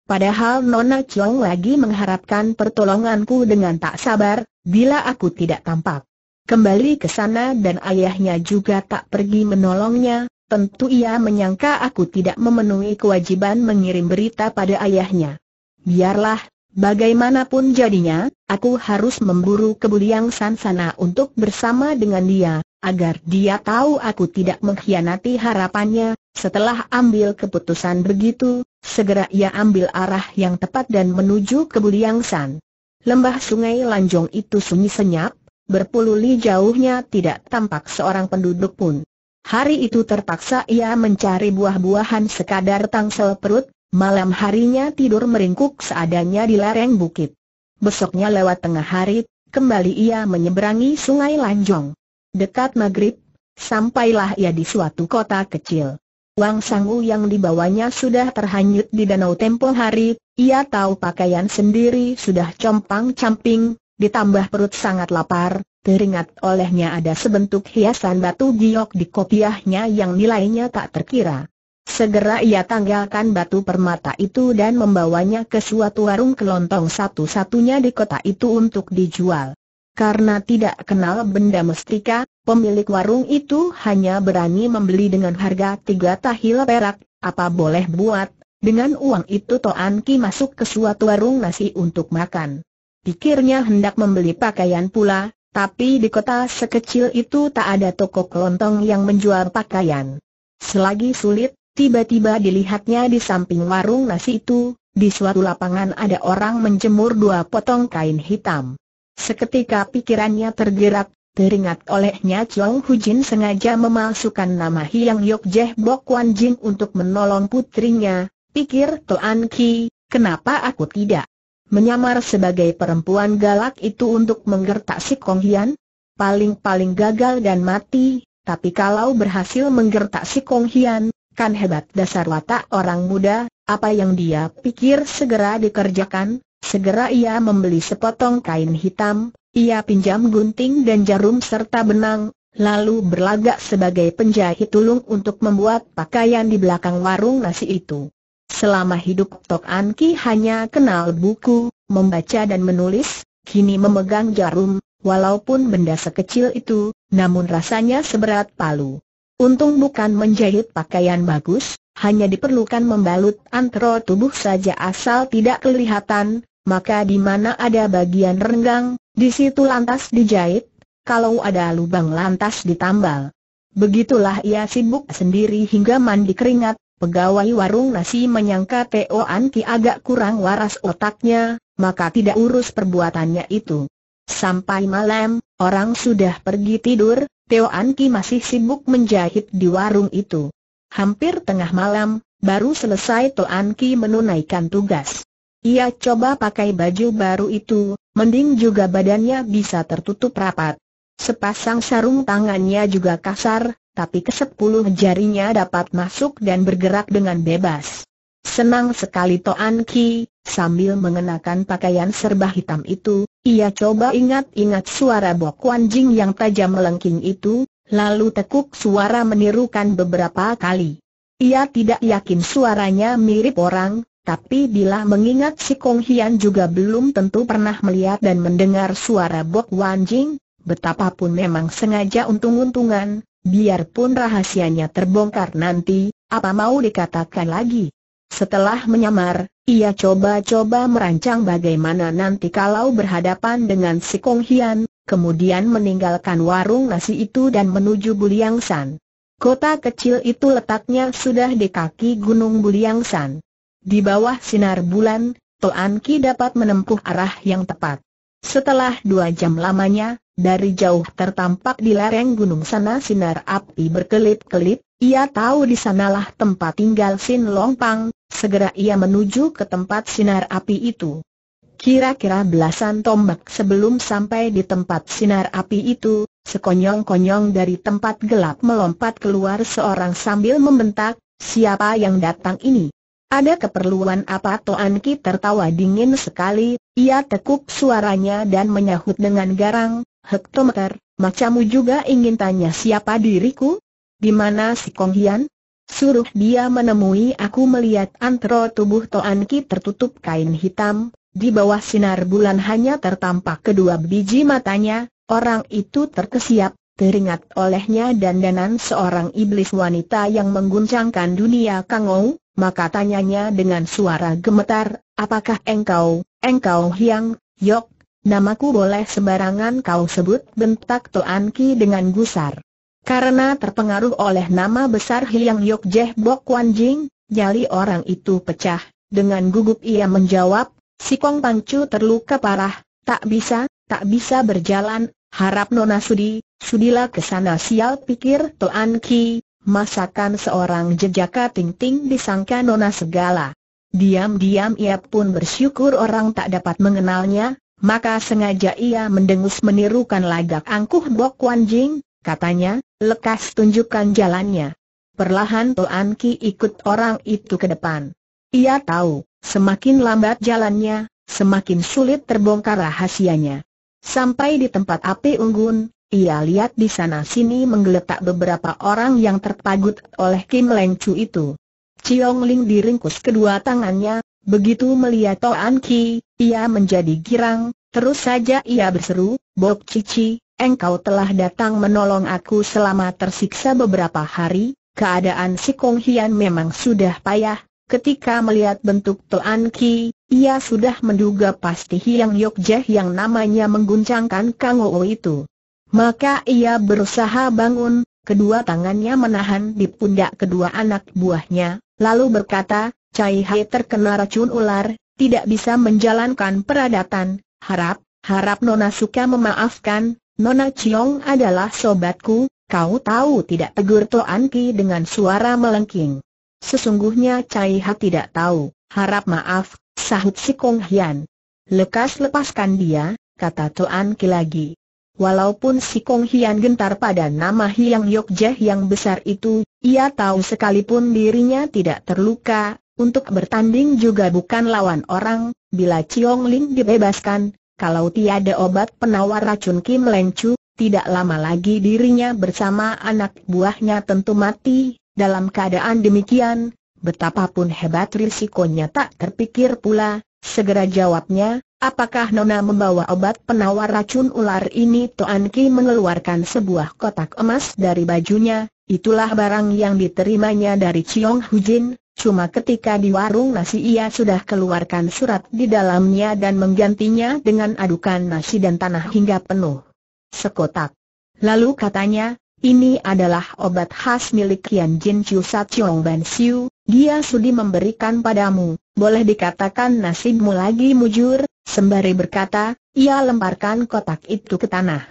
Padahal Nona Chong lagi mengharapkan pertolonganku dengan tak sabar, bila aku tidak tampak. Kembali ke sana dan ayahnya juga tak pergi menolongnya, tentu ia menyangka aku tidak memenuhi kewajiban mengirim berita pada ayahnya. Biarlah, Bagaimanapun jadinya, aku harus memburu kebuliang sansana untuk bersama dengan dia, agar dia tahu aku tidak mengkhianati harapannya. Setelah ambil keputusan begitu, segera ia ambil arah yang tepat dan menuju ke Buliang San. Lembah sungai Lanjong itu sunyi senyap, berpuluh li jauhnya tidak tampak seorang penduduk pun. Hari itu terpaksa ia mencari buah-buahan sekadar tangsel perut, Malam harinya tidur meringkuk seadanya di lereng bukit. Besoknya lewat tengah hari, kembali ia menyeberangi sungai Lanjong. Dekat maghrib, sampailah ia di suatu kota kecil. Wang Sangu yang dibawanya sudah terhanyut di danau tempo hari, ia tahu pakaian sendiri sudah compang-camping, ditambah perut sangat lapar, teringat olehnya ada sebentuk hiasan batu giok di kopiahnya yang nilainya tak terkira. Segera ia tanggalkan batu permata itu dan membawanya ke suatu warung kelontong satu-satunya di kota itu untuk dijual. Karena tidak kenal benda mestika, pemilik warung itu hanya berani membeli dengan harga tiga tahil perak, apa boleh buat, dengan uang itu Toan Ki masuk ke suatu warung nasi untuk makan. Pikirnya hendak membeli pakaian pula, tapi di kota sekecil itu tak ada toko kelontong yang menjual pakaian. Selagi sulit, Tiba-tiba dilihatnya di samping warung nasi itu, di suatu lapangan ada orang menjemur dua potong kain hitam. Seketika pikirannya tergerak, teringat olehnya Chong Hujin sengaja memalsukan nama Hiang Yok Jeh Bok Wan Jin untuk menolong putrinya, pikir Toan Ki, kenapa aku tidak? Menyamar sebagai perempuan galak itu untuk menggertak si Kong Hian? Paling-paling gagal dan mati, tapi kalau berhasil menggertak si Kong Hian, Kan hebat dasar watak orang muda, apa yang dia pikir segera dikerjakan, segera ia membeli sepotong kain hitam, ia pinjam gunting dan jarum serta benang, lalu berlagak sebagai penjahit tulung untuk membuat pakaian di belakang warung nasi itu. Selama hidup Tok Anki hanya kenal buku, membaca dan menulis, kini memegang jarum, walaupun benda sekecil itu, namun rasanya seberat palu. Untung bukan menjahit pakaian bagus, hanya diperlukan membalut antro tubuh saja asal tidak kelihatan, maka di mana ada bagian renggang, di situ lantas dijahit, kalau ada lubang lantas ditambal. Begitulah ia sibuk sendiri hingga mandi keringat, pegawai warung nasi menyangka P.O. Anki agak kurang waras otaknya, maka tidak urus perbuatannya itu. Sampai malam, orang sudah pergi tidur, Teo Anki masih sibuk menjahit di warung itu. Hampir tengah malam, baru selesai Teo Anki menunaikan tugas. Ia coba pakai baju baru itu, mending juga badannya bisa tertutup rapat. Sepasang sarung tangannya juga kasar, tapi kesepuluh jarinya dapat masuk dan bergerak dengan bebas. Senang sekali Toan Ki, sambil mengenakan pakaian serba hitam itu, ia coba ingat-ingat suara Bok Wan Jing yang tajam melengking itu, lalu tekuk suara menirukan beberapa kali. Ia tidak yakin suaranya mirip orang, tapi bila mengingat si Kong Hian juga belum tentu pernah melihat dan mendengar suara Bok Wan Jing, betapapun memang sengaja untung-untungan, biarpun rahasianya terbongkar nanti, apa mau dikatakan lagi? Setelah menyamar, ia coba-coba merancang bagaimana nanti kalau berhadapan dengan si Kong Hian, kemudian meninggalkan warung nasi itu dan menuju Buliang San. Kota kecil itu letaknya sudah di kaki Gunung Buliang San. Di bawah sinar bulan, Toan Ki dapat menempuh arah yang tepat. Setelah dua jam lamanya, dari jauh tertampak di lereng gunung sana sinar api berkelip-kelip, ia tahu di sanalah tempat tinggal Sin Long Pang, Segera ia menuju ke tempat sinar api itu. Kira-kira belasan tombak sebelum sampai di tempat sinar api itu, sekonyong-konyong dari tempat gelap melompat keluar seorang sambil membentak, siapa yang datang ini? Ada keperluan apa Toan Ki tertawa dingin sekali, ia tekuk suaranya dan menyahut dengan garang, Hektometer, macamu juga ingin tanya siapa diriku? Di mana si Kong Hian? suruh dia menemui aku melihat antro tubuh Toan Ki tertutup kain hitam, di bawah sinar bulan hanya tertampak kedua biji matanya, orang itu terkesiap, teringat olehnya dandanan seorang iblis wanita yang mengguncangkan dunia Kangou, maka tanyanya dengan suara gemetar, apakah engkau, engkau yang, Yok, namaku boleh sembarangan kau sebut bentak Toan Ki dengan gusar. Karena terpengaruh oleh nama besar Hiang Yok Jeh Bok Wan Jing, nyali orang itu pecah. Dengan gugup ia menjawab, si Kong terluka parah, tak bisa, tak bisa berjalan, harap Nona Sudi, Sudilah ke sial pikir Toan Ki, masakan seorang jejaka ting-ting disangka Nona segala. Diam-diam ia pun bersyukur orang tak dapat mengenalnya, maka sengaja ia mendengus menirukan lagak angkuh Bok Wan Jing, katanya, Lekas tunjukkan jalannya. Perlahan Toan Ki ikut orang itu ke depan. Ia tahu, semakin lambat jalannya, semakin sulit terbongkar rahasianya. Sampai di tempat api unggun, ia lihat di sana-sini menggeletak beberapa orang yang terpagut oleh Kim Leng Chu itu. Chiong Ling diringkus kedua tangannya, begitu melihat Toan Ki, ia menjadi girang, terus saja ia berseru, Bok Cici, engkau telah datang menolong aku selama tersiksa beberapa hari, keadaan si Kong Hian memang sudah payah, ketika melihat bentuk Tuan Ki, ia sudah menduga pasti Hiang Yokjeh yang namanya mengguncangkan Kang Oo itu. Maka ia berusaha bangun, kedua tangannya menahan di pundak kedua anak buahnya, lalu berkata, Cai Hai terkena racun ular, tidak bisa menjalankan peradatan, harap, harap Nona suka memaafkan, Nona Chiong adalah sobatku, kau tahu tidak tegur Toan Ki dengan suara melengking. Sesungguhnya Cai Ha tidak tahu, harap maaf, sahut si Kong Hian. Lekas lepaskan dia, kata Toan Ki lagi. Walaupun si Kong Hian gentar pada nama Hiang Yok Jeh yang besar itu, ia tahu sekalipun dirinya tidak terluka, untuk bertanding juga bukan lawan orang, bila Chiong Ling dibebaskan, kalau tiada obat penawar racun Kim Lencu, tidak lama lagi dirinya bersama anak buahnya tentu mati, dalam keadaan demikian, betapapun hebat risikonya tak terpikir pula, segera jawabnya, apakah Nona membawa obat penawar racun ular ini Toan Ki mengeluarkan sebuah kotak emas dari bajunya, itulah barang yang diterimanya dari Chiong Hujin, Cuma ketika di warung nasi ia sudah keluarkan surat di dalamnya dan menggantinya dengan adukan nasi dan tanah hingga penuh. Sekotak. Lalu katanya, ini adalah obat khas milik Kian Jin Chiu Sa Chiong Ban Siu, dia sudi memberikan padamu, boleh dikatakan nasibmu lagi mujur, sembari berkata, ia lemparkan kotak itu ke tanah.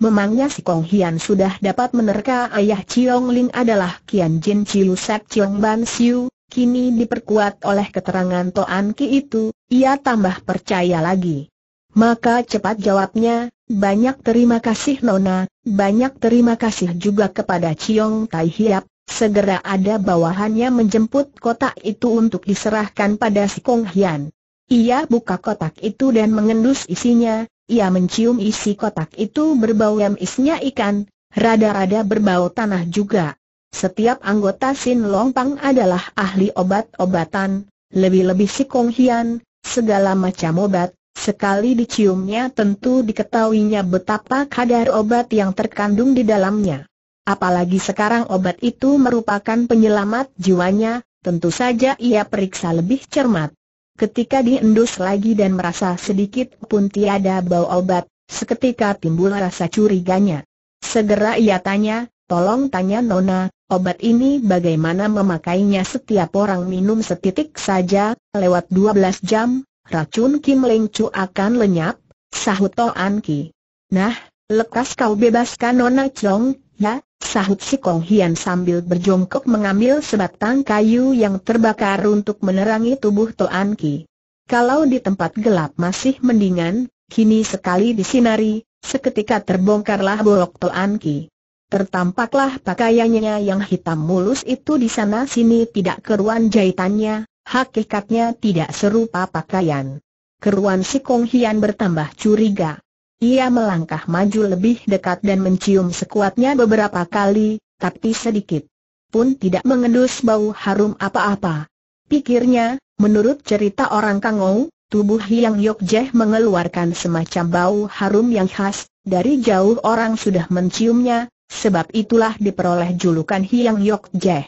Memangnya si Kong Hian sudah dapat menerka ayah Chiong Ling adalah Kian Jin Chiu Sa Chiong Ban Siu, Kini diperkuat oleh keterangan Toan Ki itu, ia tambah percaya lagi. Maka cepat jawabnya, banyak terima kasih Nona, banyak terima kasih juga kepada Ciong Tai Hiap, segera ada bawahannya menjemput kotak itu untuk diserahkan pada si Kong Hian. Ia buka kotak itu dan mengendus isinya, ia mencium isi kotak itu berbau yang ikan, rada-rada berbau tanah juga. Setiap anggota Sin Longpang adalah ahli obat-obatan, lebih-lebih si Kong Hian, segala macam obat, sekali diciumnya tentu diketahuinya betapa kadar obat yang terkandung di dalamnya. Apalagi sekarang obat itu merupakan penyelamat jiwanya, tentu saja ia periksa lebih cermat. Ketika diendus lagi dan merasa sedikit pun tiada bau obat, seketika timbul rasa curiganya. Segera ia tanya, Tolong tanya Nona, obat ini bagaimana memakainya setiap orang minum setitik saja, lewat 12 jam, racun Kim Leng Chu akan lenyap, sahut To An Ki. Nah, lekas kau bebaskan Nona Chong, ya, sahut si Kong Hian sambil berjongkok mengambil sebatang kayu yang terbakar untuk menerangi tubuh To An Ki. Kalau di tempat gelap masih mendingan, kini sekali disinari, seketika terbongkarlah bolok To An Ki. Tertampaklah pakaiannya yang hitam mulus itu di sana sini tidak keruan jahitannya, hakikatnya tidak serupa pakaian. Keruan si Kong Hian bertambah curiga. Ia melangkah maju lebih dekat dan mencium sekuatnya beberapa kali, tapi sedikit pun tidak mengendus bau harum apa-apa. Pikirnya, menurut cerita orang Kangou, tubuh Hiang Yok mengeluarkan semacam bau harum yang khas, dari jauh orang sudah menciumnya, Sebab itulah diperoleh julukan Hiang Yok Jeh.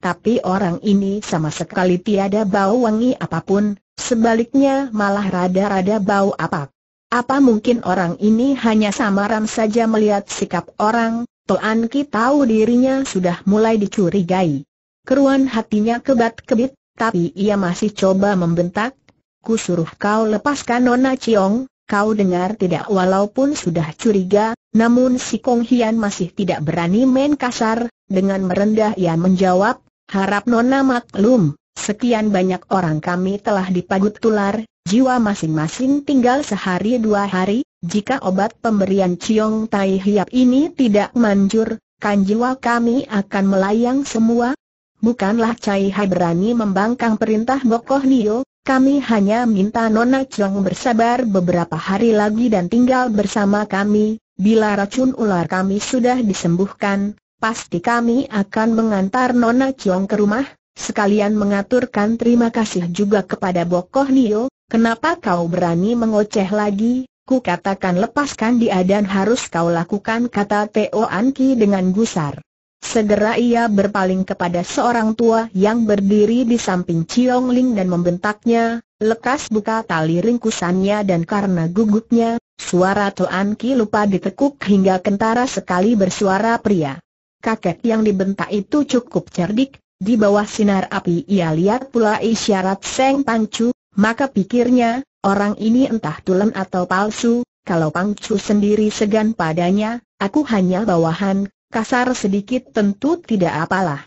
Tapi orang ini sama sekali tiada bau wangi apapun, sebaliknya malah rada-rada bau apak. Apa mungkin orang ini hanya samaran saja melihat sikap orang, Toan Ki tahu dirinya sudah mulai dicurigai. Keruan hatinya kebat-kebit, tapi ia masih coba membentak, Ku suruh kau lepaskan Nona Ciong, Kau dengar tidak walaupun sudah curiga, namun si Kong Hian masih tidak berani main kasar, dengan merendah ia menjawab, harap Nona maklum, sekian banyak orang kami telah dipagut tular, jiwa masing-masing tinggal sehari dua hari, jika obat pemberian Ciong Tai Hiap ini tidak manjur, kan jiwa kami akan melayang semua. Bukanlah Cai Hai berani membangkang perintah Gokoh Nio, kami hanya minta Nona Chong bersabar beberapa hari lagi dan tinggal bersama kami. Bila racun ular kami sudah disembuhkan, pasti kami akan mengantar Nona Chong ke rumah. Sekalian mengaturkan terima kasih juga kepada Bokoh Nio, kenapa kau berani mengoceh lagi? Ku katakan lepaskan dia dan harus kau lakukan kata Teo Anki dengan gusar. Segera ia berpaling kepada seorang tua yang berdiri di samping Ciong Ling dan membentaknya, lekas buka tali ringkusannya dan karena gugupnya, suara Tuan Ki lupa ditekuk hingga kentara sekali bersuara pria. Kakek yang dibentak itu cukup cerdik, di bawah sinar api ia lihat pula isyarat Seng Pangcu, maka pikirnya, orang ini entah tulen atau palsu, kalau Pangcu sendiri segan padanya, aku hanya bawahan, kasar sedikit tentu tidak apalah.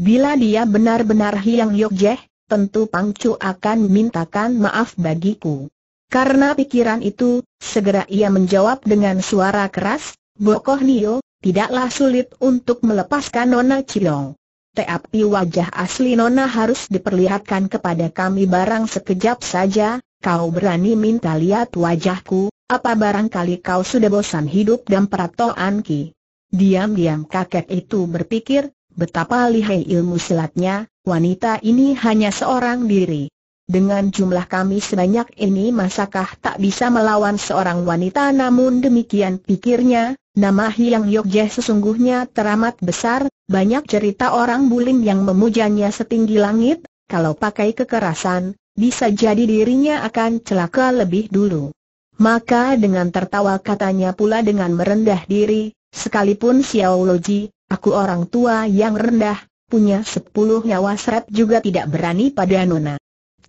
Bila dia benar-benar Hiang jeh, tentu Pangcu akan mintakan maaf bagiku. Karena pikiran itu, segera ia menjawab dengan suara keras, Bokoh Nio, tidaklah sulit untuk melepaskan Nona Cilong. Tapi wajah asli Nona harus diperlihatkan kepada kami barang sekejap saja, kau berani minta lihat wajahku, apa barangkali kau sudah bosan hidup dan peratoan ki. Diam-diam kakek itu berpikir, betapa lihai ilmu silatnya, wanita ini hanya seorang diri. Dengan jumlah kami sebanyak ini masakah tak bisa melawan seorang wanita namun demikian pikirnya, nama Hiang Yogya sesungguhnya teramat besar, banyak cerita orang bulim yang memujanya setinggi langit, kalau pakai kekerasan, bisa jadi dirinya akan celaka lebih dulu. Maka dengan tertawa katanya pula dengan merendah diri, Sekalipun Xiaoloji, aku orang tua yang rendah, punya sepuluh nyawa seret juga tidak berani pada Nona.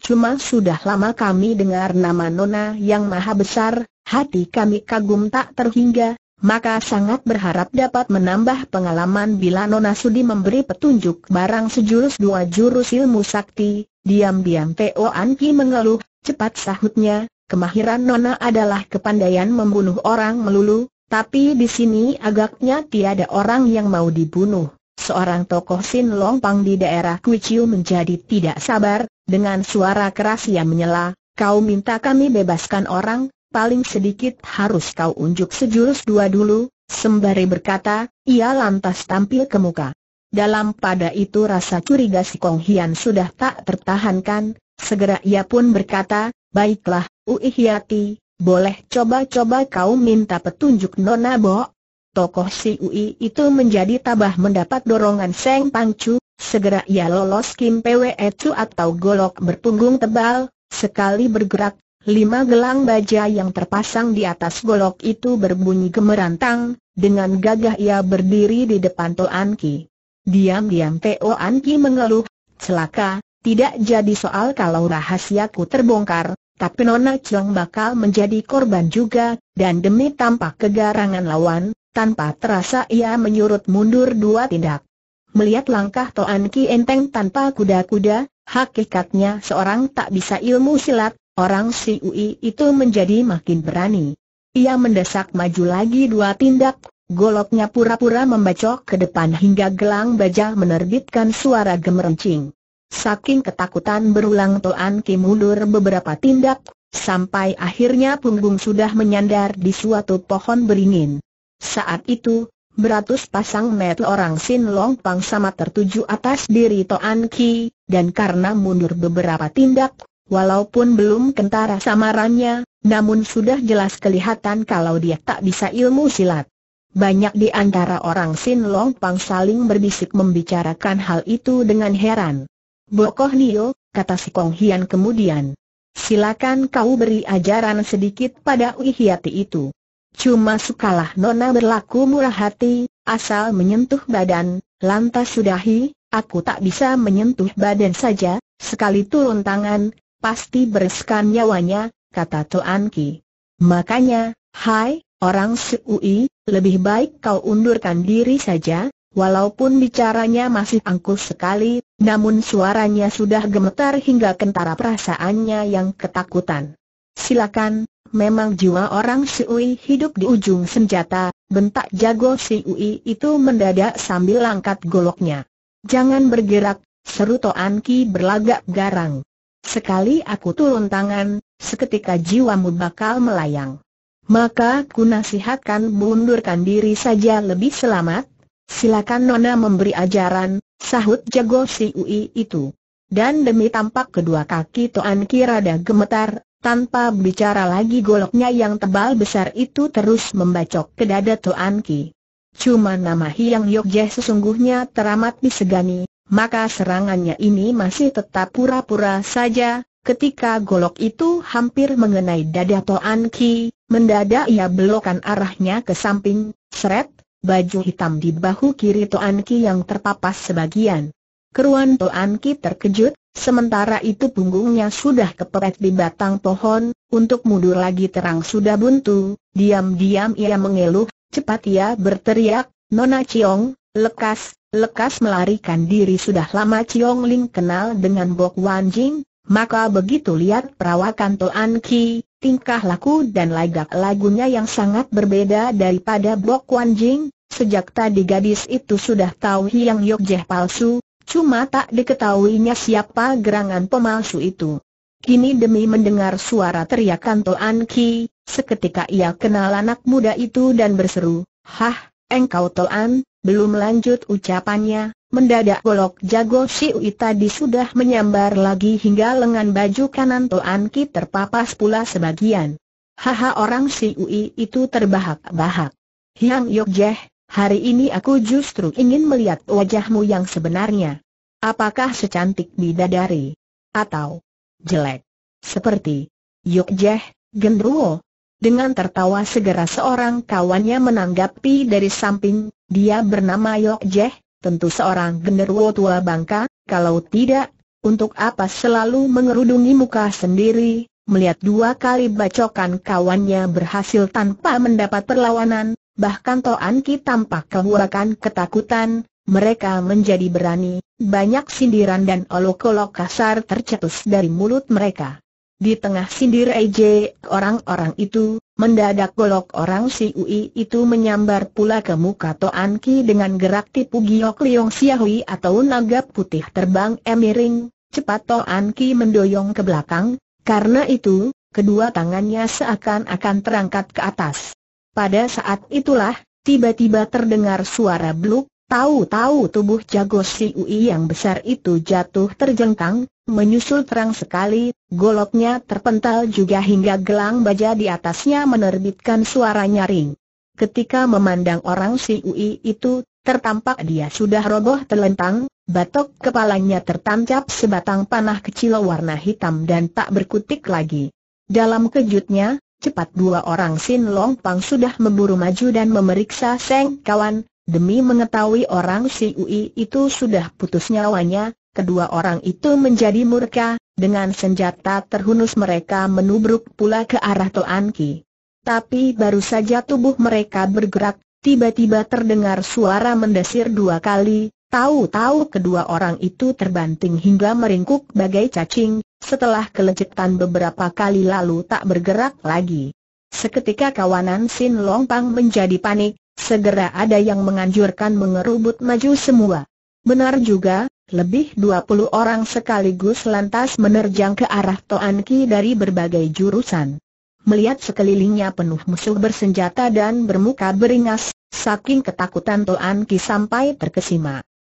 Cuma sudah lama kami dengar nama Nona yang maha besar, hati kami kagum tak terhingga, maka sangat berharap dapat menambah pengalaman bila Nona Sudi memberi petunjuk barang sejurus dua jurus ilmu sakti, diam-diam Teo Anki mengeluh, cepat sahutnya, kemahiran Nona adalah kepandaian membunuh orang melulu, tapi di sini agaknya tiada orang yang mau dibunuh. Seorang tokoh Sin Long Pang di daerah Kuichiu menjadi tidak sabar, dengan suara keras ia menyela, kau minta kami bebaskan orang, paling sedikit harus kau unjuk sejurus dua dulu, sembari berkata, ia lantas tampil ke muka. Dalam pada itu rasa curiga si Kong Hian sudah tak tertahankan, segera ia pun berkata, baiklah, Uihyati, boleh coba-coba kau minta petunjuk Nona Bo? Tokoh si Ui itu menjadi tabah mendapat dorongan Seng Pangcu, segera ia lolos Kim Pwe Cu e atau golok berpunggung tebal, sekali bergerak, lima gelang baja yang terpasang di atas golok itu berbunyi gemerantang, dengan gagah ia berdiri di depan An Ki. Diam-diam An Ki mengeluh, celaka, tidak jadi soal kalau rahasiaku terbongkar, tapi Nona Chong bakal menjadi korban juga, dan demi tampak kegarangan lawan, tanpa terasa ia menyurut mundur dua tindak. Melihat langkah Toan Ki enteng tanpa kuda-kuda, hakikatnya seorang tak bisa ilmu silat, orang si Ui itu menjadi makin berani. Ia mendesak maju lagi dua tindak, goloknya pura-pura membacok ke depan hingga gelang baja menerbitkan suara gemerincing. Saking ketakutan berulang Toan Ki mundur beberapa tindak, sampai akhirnya punggung sudah menyandar di suatu pohon beringin. Saat itu, beratus pasang met orang Sin Long Pang sama tertuju atas diri Toan Ki, dan karena mundur beberapa tindak, walaupun belum kentara samarannya, namun sudah jelas kelihatan kalau dia tak bisa ilmu silat. Banyak di antara orang Sin Long Pang saling berbisik membicarakan hal itu dengan heran. Bokoh Nio, kata si Kong Hian kemudian. Silakan kau beri ajaran sedikit pada Uihiati itu. Cuma sukalah Nona berlaku murah hati, asal menyentuh badan, lantas sudahi, aku tak bisa menyentuh badan saja, sekali turun tangan, pasti bereskan nyawanya, kata Toan Ki. Makanya, hai, orang Ui, lebih baik kau undurkan diri saja, Walaupun bicaranya masih angkuh sekali, namun suaranya sudah gemetar hingga kentara perasaannya yang ketakutan. Silakan, memang jiwa orang Siui hidup di ujung senjata, bentak jago Siui itu mendadak sambil langkat goloknya. Jangan bergerak, seru Toan Ki berlagak garang. Sekali aku turun tangan, seketika jiwamu bakal melayang. Maka ku nasihatkan mundurkan diri saja lebih selamat, Silakan Nona memberi ajaran, sahut jago si Ui itu. Dan demi tampak kedua kaki Toan Ki rada gemetar, tanpa bicara lagi goloknya yang tebal besar itu terus membacok ke dada Toan Ki. Cuma nama Hiang Yogyakarta sesungguhnya teramat disegani, maka serangannya ini masih tetap pura-pura saja, Ketika golok itu hampir mengenai dada Toan Ki, mendadak ia belokan arahnya ke samping, seret, baju hitam di bahu kiri Toan Ki yang terpapas sebagian. Keruan Toan Ki terkejut, sementara itu punggungnya sudah kepepet di batang pohon, untuk mundur lagi terang sudah buntu, diam-diam ia mengeluh, cepat ia berteriak, Nona Ciong, lekas, lekas melarikan diri sudah lama Ciong Ling kenal dengan Bok Wan Jing, maka begitu lihat perawakan Toan Ki, tingkah laku dan lagak-lagunya yang sangat berbeda daripada Bok Wan Jing, sejak tadi gadis itu sudah tahu Yok Jeh palsu, cuma tak diketahuinya siapa gerangan pemalsu itu. Kini demi mendengar suara teriakan Toan Ki, seketika ia kenal anak muda itu dan berseru, Hah, engkau An, belum lanjut ucapannya, Mendadak golok jago Ui tadi sudah menyambar lagi hingga lengan baju kanan Toan Ki terpapas pula sebagian. Haha orang si Ui itu terbahak-bahak. Yok Jeh, hari ini aku justru ingin melihat wajahmu yang sebenarnya. Apakah secantik bidadari? Atau jelek? Seperti Jeh, Gendruo? Dengan tertawa segera seorang kawannya menanggapi dari samping, dia bernama Jeh tentu seorang genderuwo tua bangka, kalau tidak, untuk apa selalu mengerudungi muka sendiri, melihat dua kali bacokan kawannya berhasil tanpa mendapat perlawanan, bahkan Toan Ki tampak kehurakan ketakutan, mereka menjadi berani, banyak sindiran dan olok-olok kasar tercetus dari mulut mereka. Di tengah sindir EJ, orang-orang itu, Mendadak golok orang si Ui itu menyambar pula ke muka Toan Ki dengan gerak tipu giok Liong siawi atau naga putih terbang emiring, cepat Toan Ki mendoyong ke belakang, karena itu, kedua tangannya seakan-akan terangkat ke atas. Pada saat itulah, tiba-tiba terdengar suara bluk, Tahu-tahu tubuh jago si Ui yang besar itu jatuh terjengkang, menyusul terang sekali, goloknya terpental juga hingga gelang baja di atasnya menerbitkan suara nyaring. Ketika memandang orang si Ui itu, tertampak dia sudah roboh telentang, batok kepalanya tertancap sebatang panah kecil warna hitam dan tak berkutik lagi. Dalam kejutnya, cepat dua orang Sin Long Pang sudah memburu maju dan memeriksa Seng Kawan, Demi mengetahui orang si Ui itu sudah putus nyawanya, kedua orang itu menjadi murka, dengan senjata terhunus mereka menubruk pula ke arah Toan Ki. Tapi baru saja tubuh mereka bergerak, tiba-tiba terdengar suara mendesir dua kali, tahu-tahu kedua orang itu terbanting hingga meringkuk bagai cacing, setelah kelecetan beberapa kali lalu tak bergerak lagi. Seketika kawanan Sin Long Pang menjadi panik, Segera ada yang menganjurkan mengerubut maju semua. Benar juga, lebih dua puluh orang sekaligus lantas menerjang ke arah Toan Ki dari berbagai jurusan. Melihat sekelilingnya penuh musuh bersenjata dan bermuka beringas, saking ketakutan Toan Ki sampai terkesima.